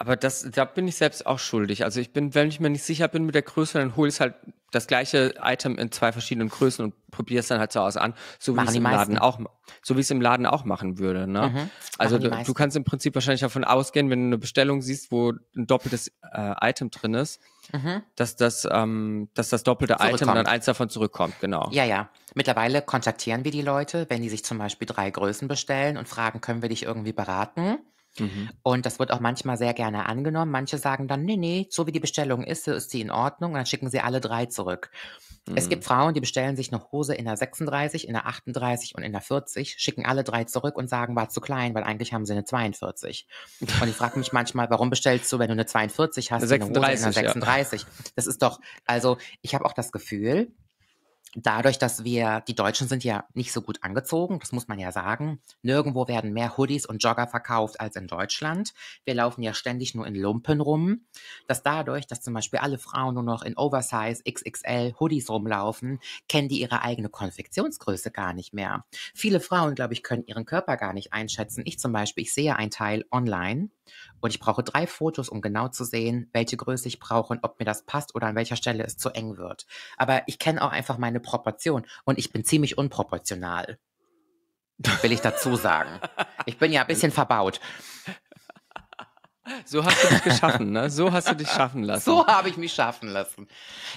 Aber das, da bin ich selbst auch schuldig. Also ich bin, wenn ich mir nicht sicher bin mit der Größe, dann hole ich halt das gleiche Item in zwei verschiedenen Größen und probiere es dann halt so aus an, so wie ich es im Laden auch, so wie ich es im Laden auch machen würde. Ne? Mhm. Also du, du, kannst im Prinzip wahrscheinlich davon ausgehen, wenn du eine Bestellung siehst, wo ein doppeltes äh, Item drin ist, mhm. dass das, ähm, dass das doppelte Item dann eins davon zurückkommt, genau. Ja, ja. Mittlerweile kontaktieren wir die Leute, wenn die sich zum Beispiel drei Größen bestellen und fragen, können wir dich irgendwie beraten? Mhm. Und das wird auch manchmal sehr gerne angenommen. Manche sagen dann, nee, nee, so wie die Bestellung ist, so ist sie in Ordnung. Und dann schicken sie alle drei zurück. Mhm. Es gibt mhm. Frauen, die bestellen sich eine Hose in der 36, in der 38 und in der 40, schicken alle drei zurück und sagen, war zu klein, weil eigentlich haben sie eine 42. Und ich frage mich manchmal, warum bestellst du, wenn du eine 42 hast, 36, eine Hose in der 36? Ja. Das ist doch, also ich habe auch das Gefühl, dadurch, dass wir, die Deutschen sind ja nicht so gut angezogen, das muss man ja sagen. Nirgendwo werden mehr Hoodies und Jogger verkauft als in Deutschland. Wir laufen ja ständig nur in Lumpen rum. Dass dadurch, dass zum Beispiel alle Frauen nur noch in Oversize, XXL Hoodies rumlaufen, kennen die ihre eigene Konfektionsgröße gar nicht mehr. Viele Frauen, glaube ich, können ihren Körper gar nicht einschätzen. Ich zum Beispiel, ich sehe einen Teil online und ich brauche drei Fotos, um genau zu sehen, welche Größe ich brauche und ob mir das passt oder an welcher Stelle es zu eng wird. Aber ich kenne auch einfach meine Proportion und ich bin ziemlich unproportional. Will ich dazu sagen. Ich bin ja ein bisschen verbaut. So hast du dich geschaffen, ne? So hast du dich schaffen lassen. So habe ich mich schaffen lassen.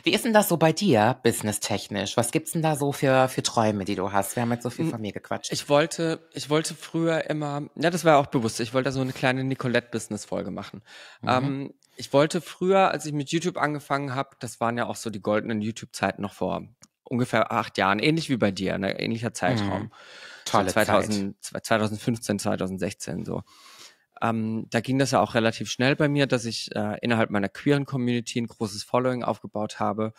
Wie ist denn das so bei dir, businesstechnisch? Was gibt's denn da so für, für Träume, die du hast? Wir haben jetzt so viel von mir gequatscht. Ich wollte, ich wollte früher immer, ja, das war auch bewusst, ich wollte da so eine kleine Nicolette-Business-Folge machen. Mhm. Ähm, ich wollte früher, als ich mit YouTube angefangen habe, das waren ja auch so die goldenen YouTube-Zeiten noch vor ungefähr acht Jahren, ähnlich wie bei dir, ne? ähnlicher Zeitraum. Mhm. Tolle so 2000, Zeit. 2015, 2016 so. Ähm, da ging das ja auch relativ schnell bei mir, dass ich äh, innerhalb meiner queeren Community ein großes Following aufgebaut habe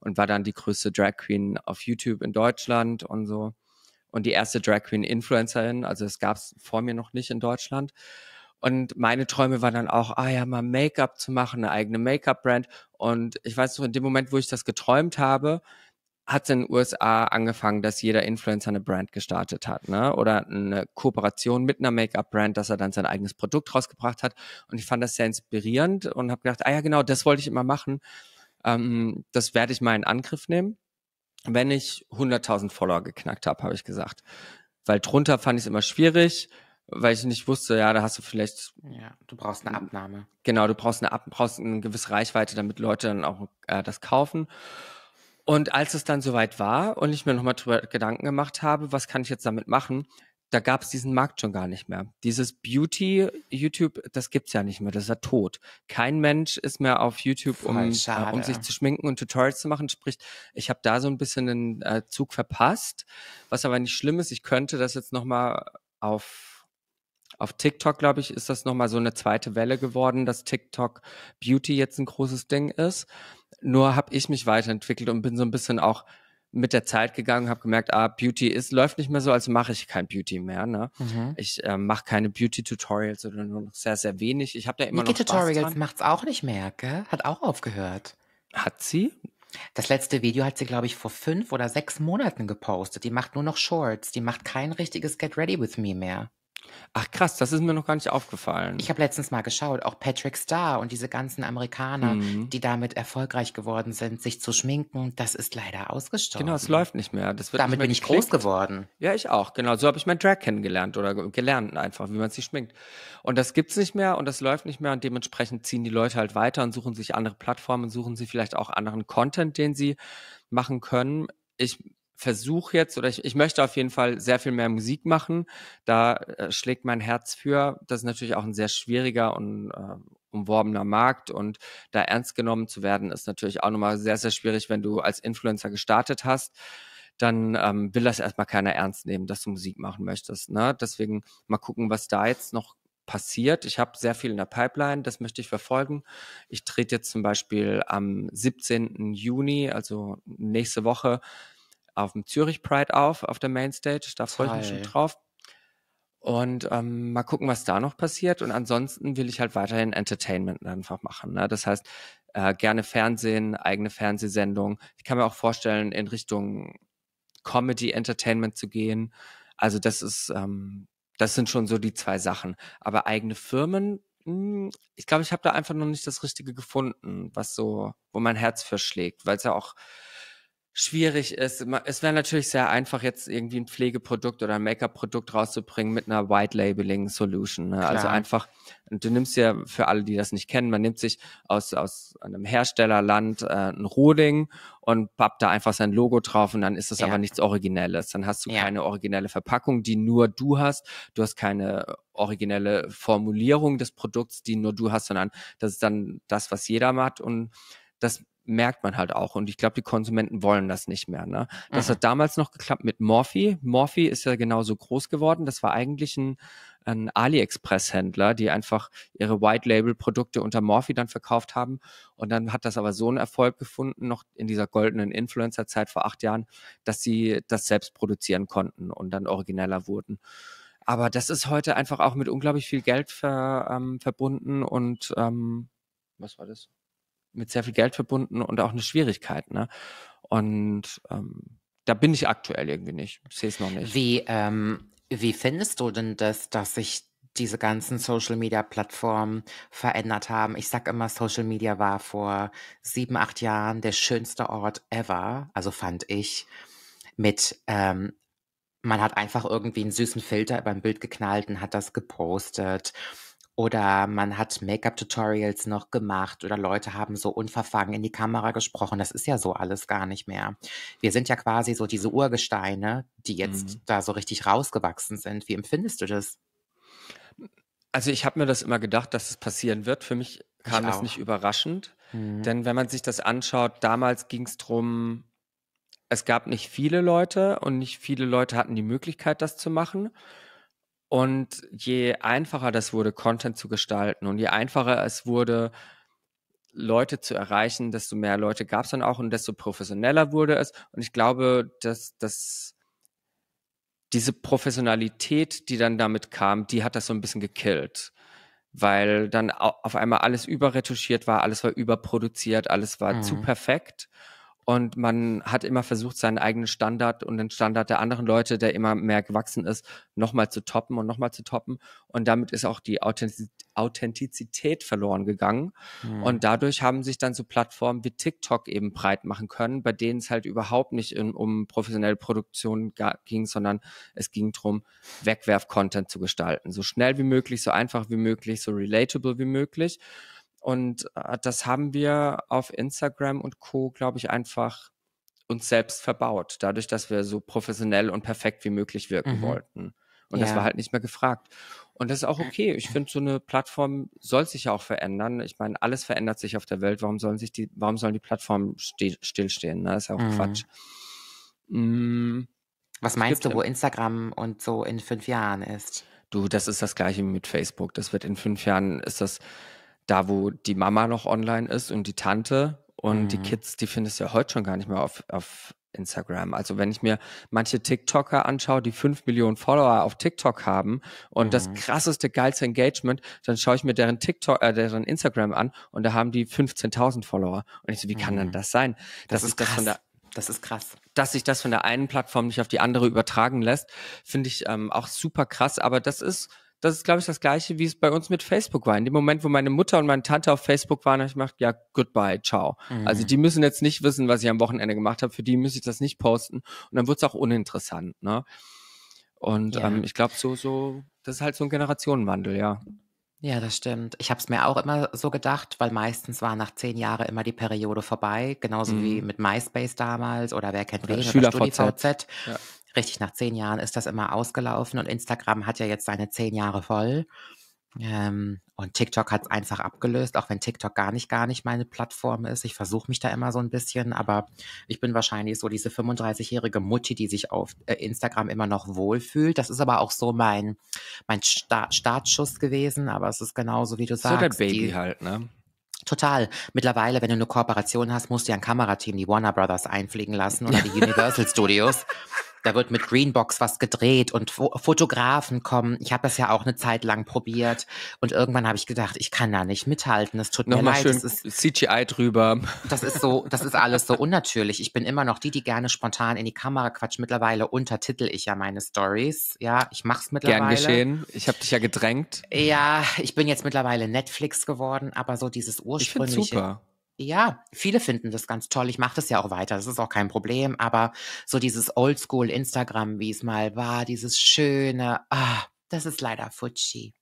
und war dann die größte Drag Queen auf YouTube in Deutschland und so. Und die erste Drag Queen Influencerin, also es gab es vor mir noch nicht in Deutschland. Und meine Träume waren dann auch, ah ja, mal Make-up zu machen, eine eigene Make-up-Brand. Und ich weiß noch, in dem Moment, wo ich das geträumt habe, hat in den USA angefangen, dass jeder Influencer eine Brand gestartet hat, ne? Oder eine Kooperation mit einer Make-up-Brand, dass er dann sein eigenes Produkt rausgebracht hat. Und ich fand das sehr inspirierend und habe gedacht, ah ja, genau, das wollte ich immer machen. Ähm, das werde ich mal in Angriff nehmen, wenn ich 100.000 Follower geknackt habe, habe ich gesagt. Weil drunter fand ich es immer schwierig weil ich nicht wusste, ja, da hast du vielleicht. Ja, du brauchst eine Abnahme. Genau, du brauchst eine, Ab brauchst eine gewisse Reichweite, damit Leute dann auch äh, das kaufen. Und als es dann soweit war und ich mir nochmal drüber Gedanken gemacht habe, was kann ich jetzt damit machen, da gab es diesen Markt schon gar nicht mehr. Dieses Beauty YouTube, das gibt's ja nicht mehr, das ist ja tot. Kein Mensch ist mehr auf YouTube, um, äh, um sich zu schminken und Tutorials zu machen. Sprich, ich habe da so ein bisschen den äh, Zug verpasst, was aber nicht schlimm ist. Ich könnte das jetzt nochmal auf auf TikTok, glaube ich, ist das nochmal so eine zweite Welle geworden, dass TikTok Beauty jetzt ein großes Ding ist. Nur habe ich mich weiterentwickelt und bin so ein bisschen auch mit der Zeit gegangen, habe gemerkt, ah, Beauty ist, läuft nicht mehr so, also mache ich kein Beauty mehr. Ne? Mhm. Ich äh, mache keine Beauty-Tutorials oder nur noch sehr, sehr wenig. Ich habe da immer Niki noch Tutorials macht es auch nicht mehr, gell? Hat auch aufgehört. Hat sie? Das letzte Video hat sie, glaube ich, vor fünf oder sechs Monaten gepostet. Die macht nur noch Shorts. Die macht kein richtiges Get Ready With Me mehr. Ach krass, das ist mir noch gar nicht aufgefallen. Ich habe letztens mal geschaut, auch Patrick Starr und diese ganzen Amerikaner, Mhm. die damit erfolgreich geworden sind, sich zu schminken, das ist leider ausgestorben. Genau, es läuft nicht mehr. Das wird nicht Damit mehr bin ich groß geworden. Ja, ich auch. Genau, so habe ich mein Drag kennengelernt oder gelernt einfach, wie man sich schminkt. Und das gibt es nicht mehr und das läuft nicht mehr und dementsprechend ziehen die Leute halt weiter und suchen sich andere Plattformen, suchen sie vielleicht auch anderen Content, den sie machen können. Ich versuche jetzt oder ich, ich möchte auf jeden Fall sehr viel mehr Musik machen. Da äh, schlägt mein Herz für. Das ist natürlich auch ein sehr schwieriger und äh, umworbener Markt und da ernst genommen zu werden, ist natürlich auch nochmal sehr, sehr schwierig, wenn du als Influencer gestartet hast. Dann ähm, will das erstmal keiner ernst nehmen, dass du Musik machen möchtest. Ne? Deswegen mal gucken, was da jetzt noch passiert. Ich habe sehr viel in der Pipeline, das möchte ich verfolgen. Ich trete jetzt zum Beispiel am 17. Juni, also nächste Woche, auf dem Zürich Pride auf, auf der Mainstage. Da freue ich mich schon drauf. Und ähm, mal gucken, was da noch passiert. Und ansonsten will ich halt weiterhin Entertainment einfach machen. Ne? Das heißt, äh, gerne Fernsehen, eigene Fernsehsendung. Ich kann mir auch vorstellen, in Richtung Comedy Entertainment zu gehen. Also das ist, ähm, das sind schon so die zwei Sachen. Aber eigene Firmen, mh, hm, ich glaube, ich habe da einfach noch nicht das Richtige gefunden, was so, wo mein Herz verschlägt, weil es ja auch schwierig ist. Es wäre natürlich sehr einfach, jetzt irgendwie ein Pflegeprodukt oder ein Make-up-Produkt rauszubringen mit einer White-Labeling-Solution. Ne? Also einfach, du nimmst ja für alle, die das nicht kennen, man nimmt sich aus, aus einem Herstellerland äh, ein Roding und pappt da einfach sein Logo drauf und dann ist das ja. aber nichts Originelles. Dann hast du ja. keine originelle Verpackung, die nur du hast. Du hast keine originelle Formulierung des Produkts, die nur du hast, sondern das ist dann das, was jeder macht und das merkt man halt auch. Und ich glaube, die Konsumenten wollen das nicht mehr. Ne? Das mhm. hat damals noch geklappt mit Morphe. Morphe ist ja genauso groß geworden. Das war eigentlich ein, ein AliExpress-Händler, die einfach ihre White-Label-Produkte unter Morphe dann verkauft haben. Und dann hat das aber so einen Erfolg gefunden, noch in dieser goldenen Influencer-Zeit vor acht Jahren, dass sie das selbst produzieren konnten und dann origineller wurden. Aber das ist heute einfach auch mit unglaublich viel Geld ver, ähm, verbunden und ähm, was war das? mit sehr viel Geld verbunden und auch eine Schwierigkeit. Ne? Und ähm, da bin ich aktuell irgendwie nicht. Ich sehe es noch nicht. Wie, ähm, wie findest du denn das, dass sich diese ganzen Social Media Plattformen verändert haben? Ich sag immer, Social Media war vor sieben, acht Jahren der schönste Ort ever, also fand ich, mit ähm, man hat einfach irgendwie einen süßen Filter über ein Bild geknallt und hat das gepostet. Oder man hat Make-up-Tutorials noch gemacht oder Leute haben so unverfangen in die Kamera gesprochen. Das ist ja so alles gar nicht mehr. Wir sind ja quasi so diese Urgesteine, die jetzt mhm. da so richtig rausgewachsen sind. Wie empfindest du das? Also ich habe mir das immer gedacht, dass es passieren wird. Für mich kam das nicht überraschend. Mhm. Denn wenn man sich das anschaut, damals ging es darum, es gab nicht viele Leute und nicht viele Leute hatten die Möglichkeit, das zu machen. Und je einfacher das wurde, Content zu gestalten und je einfacher es wurde, Leute zu erreichen, desto mehr Leute gab es dann auch und desto professioneller wurde es. Und ich glaube, dass, dass diese Professionalität, die dann damit kam, die hat das so ein bisschen gekillt. Weil dann auf einmal alles überretuschiert war, alles war überproduziert, alles war mhm. zu perfekt und man hat immer versucht, seinen eigenen Standard und den Standard der anderen Leute, der immer mehr gewachsen ist, nochmal zu toppen und nochmal zu toppen. Und damit ist auch die Authentizität verloren gegangen. Mhm. Und dadurch haben sich dann so Plattformen wie TikTok eben breit machen können, bei denen es halt überhaupt nicht in, um professionelle Produktion ging, sondern es ging darum, Wegwerf-Content zu gestalten. So schnell wie möglich, so einfach wie möglich, so relatable wie möglich. Und äh, das haben wir auf Instagram und Co, glaube ich, einfach uns selbst verbaut, dadurch, dass wir so professionell und perfekt wie möglich wirken mhm. wollten. Und ja. das war halt nicht mehr gefragt. Und das ist auch okay. Ich finde, so eine Plattform soll sich ja auch verändern. Ich meine, alles verändert sich auf der Welt. Warum sollen sich die, warum sollen die Plattformen still, stillstehen? Das ne? ist ja auch mhm. Quatsch. Mhm. Was meinst du, wo Instagram und so in fünf Jahren ist? Du, das ist das gleiche mit Facebook. Das wird in fünf Jahren ist das da, wo die Mama noch online ist und die Tante und mhm. die Kids, die findest du ja heute schon gar nicht mehr auf, auf Instagram. Also wenn ich mir manche TikToker anschaue, die fünf Millionen Follower auf TikTok haben und mhm. das krasseste, geilste Engagement, dann schaue ich mir deren TikTok, äh, deren Instagram an und da haben die 15.000 Follower. Und ich so, wie kann denn mhm. das sein? Das, das ist das von der das ist krass. Dass sich das von der einen Plattform nicht auf die andere übertragen lässt, finde ich ähm, auch super krass. Aber das ist das ist, glaube ich, das Gleiche, wie es bei uns mit Facebook war. In dem Moment, wo meine Mutter und meine Tante auf Facebook waren, habe ich gemacht, ja, goodbye, ciao. Also, mhm. Also die müssen jetzt nicht wissen, was ich am Wochenende gemacht habe. Für die muss ich das nicht posten. Und dann wird es auch uninteressant. Ne? Und ja. ähm, ich glaube, so, so, das ist halt so ein Generationenwandel, ja. Ja, das stimmt. Ich habe es mir auch immer so gedacht, weil meistens war nach zehn Jahren immer die Periode vorbei, genauso mhm. wie mit MySpace damals oder wer kennt oder wen oder StudiVZ. Ja richtig nach zehn Jahren ist das immer ausgelaufen und Instagram hat ja jetzt seine zehn Jahre voll. Ähm, und TikTok hat es einfach abgelöst, auch wenn TikTok gar nicht, gar nicht meine Plattform ist. Ich versuche mich da immer so ein bisschen, aber ich bin wahrscheinlich so diese 35-jährige Mutti, die sich auf äh, Instagram immer noch wohlfühlt. Das ist aber auch so mein, mein Sta Startschuss gewesen, aber es ist genauso, wie du sagst. So der Baby halt, ne? Total. Mittlerweile, wenn du eine Kooperation hast, musst du ja ein Kamerateam, die Warner Brothers einfliegen lassen oder die Universal Studios da wird mit Greenbox was gedreht und Fotografen kommen. Ich habe das ja auch eine Zeit lang probiert und irgendwann habe ich gedacht, ich kann da nicht mithalten. Das tut noch mir leid. Schön das ist, CGI drüber. Das ist so, das ist alles so unnatürlich. Ich bin immer noch die, die gerne spontan in die Kamera quatscht. Mittlerweile untertitel ich ja meine Stories. Ja, ich mache es mittlerweile. Gern geschehen. Ich habe dich ja gedrängt. Ja, ich bin jetzt mittlerweile Netflix geworden, aber so dieses ursprüngliche. Ich super. Ja, viele finden das ganz toll. Ich mache das ja auch weiter. Das ist auch kein Problem. Aber so dieses Oldschool Instagram, wie es mal war, dieses schöne, ah, das ist leider futschi.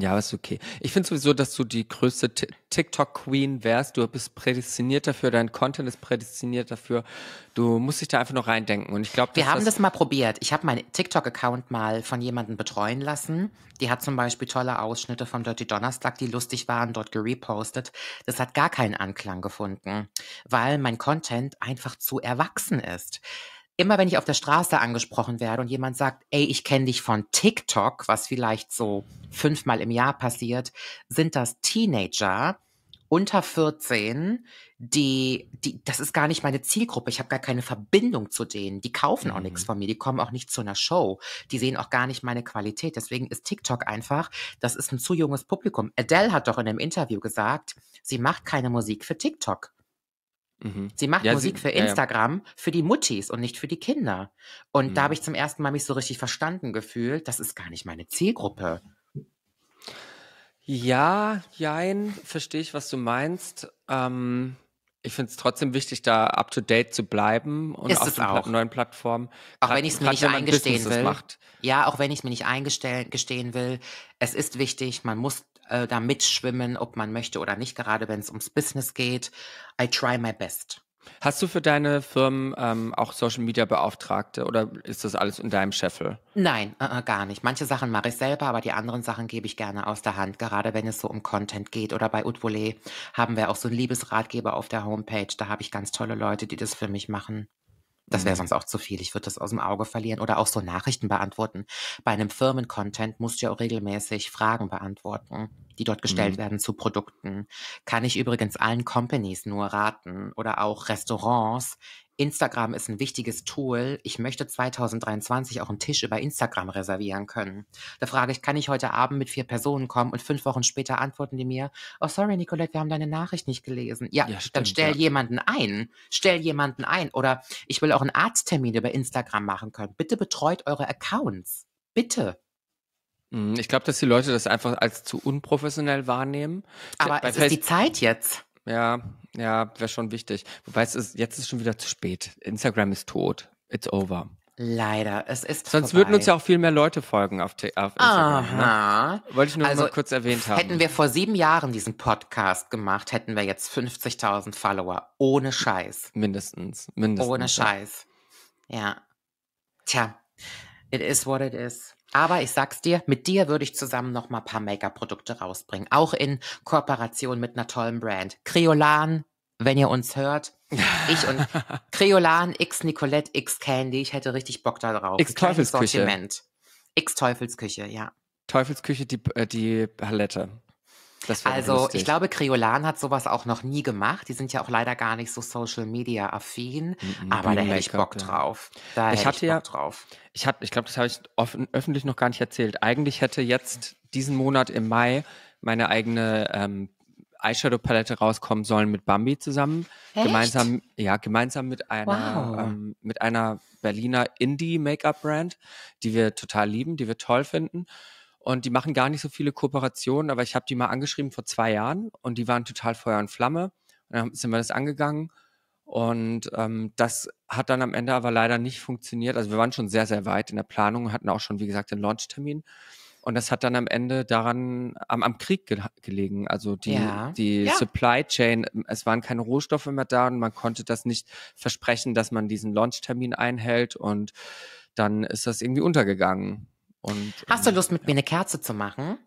Ja, ist okay. Ich finde sowieso, dass du die größte TikTok-Queen wärst. Du bist prädestiniert dafür, dein Content ist prädestiniert dafür. Du musst dich da einfach noch reindenken. Und ich glaube, wir haben das mal probiert. Ich habe meinen TikTok-Account mal von jemandem betreuen lassen. Die hat zum Beispiel tolle Ausschnitte vom Dirty Donnerstag, die lustig waren, dort gerepostet. Das hat gar keinen Anklang gefunden, weil mein Content einfach zu erwachsen ist immer wenn ich auf der Straße angesprochen werde und jemand sagt, ey, ich kenne dich von TikTok, was vielleicht so fünfmal im Jahr passiert, sind das Teenager unter 14, die, die, das ist gar nicht meine Zielgruppe. Ich habe gar keine Verbindung zu denen. Die kaufen auch nichts mhm. von mir. Die kommen auch nicht zu einer Show. Die sehen auch gar nicht meine Qualität. Deswegen ist TikTok einfach, das ist ein zu junges Publikum. Adele hat doch in einem Interview gesagt, sie macht keine Musik für TikTok. Mhm. Sie macht ja, Musik sie, für Instagram, ja. für die Muttis und nicht für die Kinder. Und mhm. da habe ich zum ersten Mal mich so richtig verstanden gefühlt, das ist gar nicht meine Zielgruppe. Ja, jein, verstehe ich, was du meinst. Ähm, ich finde es trotzdem wichtig, da up to date zu bleiben und ist auf den auch. neuen Plattformen. Auch grad, wenn ich es mir nicht eingestehen will. Macht. Ja, auch wenn ich es mir nicht eingestehen will. Es ist wichtig, man muss äh, da mitschwimmen, ob man möchte oder nicht, gerade wenn es ums Business geht. I try my best. Hast du für deine Firmen ähm, auch Social Media Beauftragte oder ist das alles in deinem Scheffel? Nein, äh, äh, gar nicht. Manche Sachen mache ich selber, aber die anderen Sachen gebe ich gerne aus der Hand, gerade wenn es so um Content geht. Oder bei Utvolet haben wir auch so einen Liebesratgeber auf der Homepage. Da habe ich ganz tolle Leute, die das für mich machen. Das wäre mhm. sonst auch zu viel. Ich würde das aus dem Auge verlieren oder auch so Nachrichten beantworten. Bei einem Firmencontent musst du ja auch regelmäßig Fragen beantworten, die dort gestellt mhm. werden zu Produkten. Kann ich übrigens allen Companies nur raten oder auch Restaurants Instagram ist ein wichtiges Tool. Ich möchte 2023 auch einen Tisch über Instagram reservieren können. Da frage ich, kann ich heute Abend mit vier Personen kommen? Und fünf Wochen später antworten die mir, oh sorry, Nicolette, wir haben deine Nachricht nicht gelesen. Ja, ja stimmt, dann stell ja. jemanden ein. Stell jemanden ein. Oder ich will auch einen Arzttermin über Instagram machen können. Bitte betreut eure Accounts. Bitte. Hm, ich glaube, dass die Leute das einfach als zu unprofessionell wahrnehmen. Aber Bei es ist die Zeit jetzt. Ja, ja, wäre schon wichtig. Wobei es ist, jetzt ist schon wieder zu spät. Instagram ist tot. It's over. Leider, es ist Sonst vorbei. würden uns ja auch viel mehr Leute folgen auf, auf Instagram. Ne? Aha. Ne? Wollte ich nur also, mal kurz erwähnt haben. Hätten wir vor sieben Jahren diesen Podcast gemacht, hätten wir jetzt 50.000 Follower. Ohne Scheiß. Mindestens. Mindestens. Ohne Scheiß. Ja. Tja, it is what it is. Aber ich sag's dir, mit dir würde ich zusammen noch mal ein paar Make-up-Produkte rausbringen. Auch in Kooperation mit einer tollen Brand. Creolan, wenn ihr uns hört. Ich und Creolan, X Nicolette, X Candy. Ich hätte richtig Bock da drauf. X Teufelsküche. X Teufelsküche, ja. Teufelsküche, die, äh, die Palette also, lustig. ich glaube, Creolan hat sowas auch noch nie gemacht. Die sind ja auch leider gar nicht so Social Media affin, mhm, aber da hätte ich Bock drauf. Da ich hätte hatte ich Bock ja, drauf. Ich, ich glaube, das habe ich offen, öffentlich noch gar nicht erzählt. Eigentlich hätte jetzt diesen Monat im Mai meine eigene ähm, Eyeshadow-Palette rauskommen sollen mit Bambi zusammen. Echt? Gemeinsam, ja, gemeinsam mit einer, wow. ähm, mit einer Berliner Indie-Make-up-Brand, die wir total lieben, die wir toll finden. Und die machen gar nicht so viele Kooperationen, aber ich habe die mal angeschrieben vor zwei Jahren und die waren total Feuer und Flamme. Und dann sind wir das angegangen. Und ähm, das hat dann am Ende aber leider nicht funktioniert. Also wir waren schon sehr, sehr weit in der Planung, hatten auch schon, wie gesagt, den Launchtermin. Und das hat dann am Ende daran am, am Krieg ge gelegen. Also die, ja. die ja. Supply Chain, ähm, es waren keine Rohstoffe mehr da und man konnte das nicht versprechen, dass man diesen Launchtermin einhält. Und dann ist das irgendwie untergegangen. Und, Hast du ähm, Lust, mit mir eine Kerze zu machen?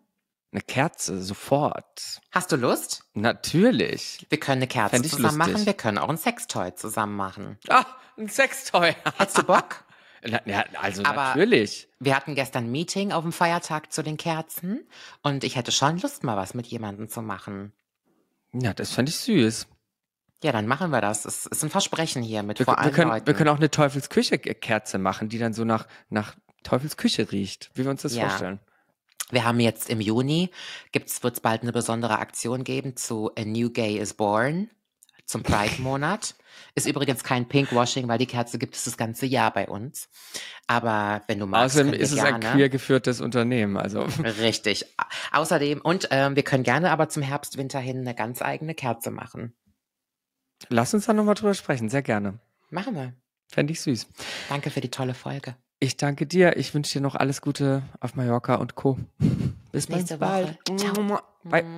Eine Kerze, sofort. Hast du Lust? Natürlich. Wir können eine Kerze Fänd zusammen machen, wir können auch ein Sextoy zusammen machen. Ah, ein Sextoy. Hast du Bock? Na, na, also Aber natürlich. Wir hatten gestern ein Meeting auf dem Feiertag zu den Kerzen und ich hätte schon Lust, mal was mit jemandem zu machen. Ja, das fände ich süß. Ja, dann machen wir das. Es ist ein Versprechen hier mit wir, vor wir können, Leuten. Wir können auch eine Teufelsküche-Kerze machen, die dann so nach, nach Teufelsküche riecht, wie wir uns das ja. vorstellen. Wir haben jetzt im Juni, wird es bald eine besondere Aktion geben zu A New Gay is Born zum Pride-Monat. Ist übrigens kein Pinkwashing, weil die Kerze gibt es das ganze Jahr bei uns. Aber wenn du magst. Außerdem ist es gerne. ein queer geführtes Unternehmen. Also. Richtig. Außerdem, und ähm, wir können gerne aber zum Herbst, Winter hin eine ganz eigene Kerze machen. Lass uns da nochmal drüber sprechen, sehr gerne. Machen wir. Fände ich süß. Danke für die tolle Folge. Ich danke dir. Ich wünsche dir noch alles Gute auf Mallorca und Co. Bis, Bis nächste bald. Woche. Ciao. Bye.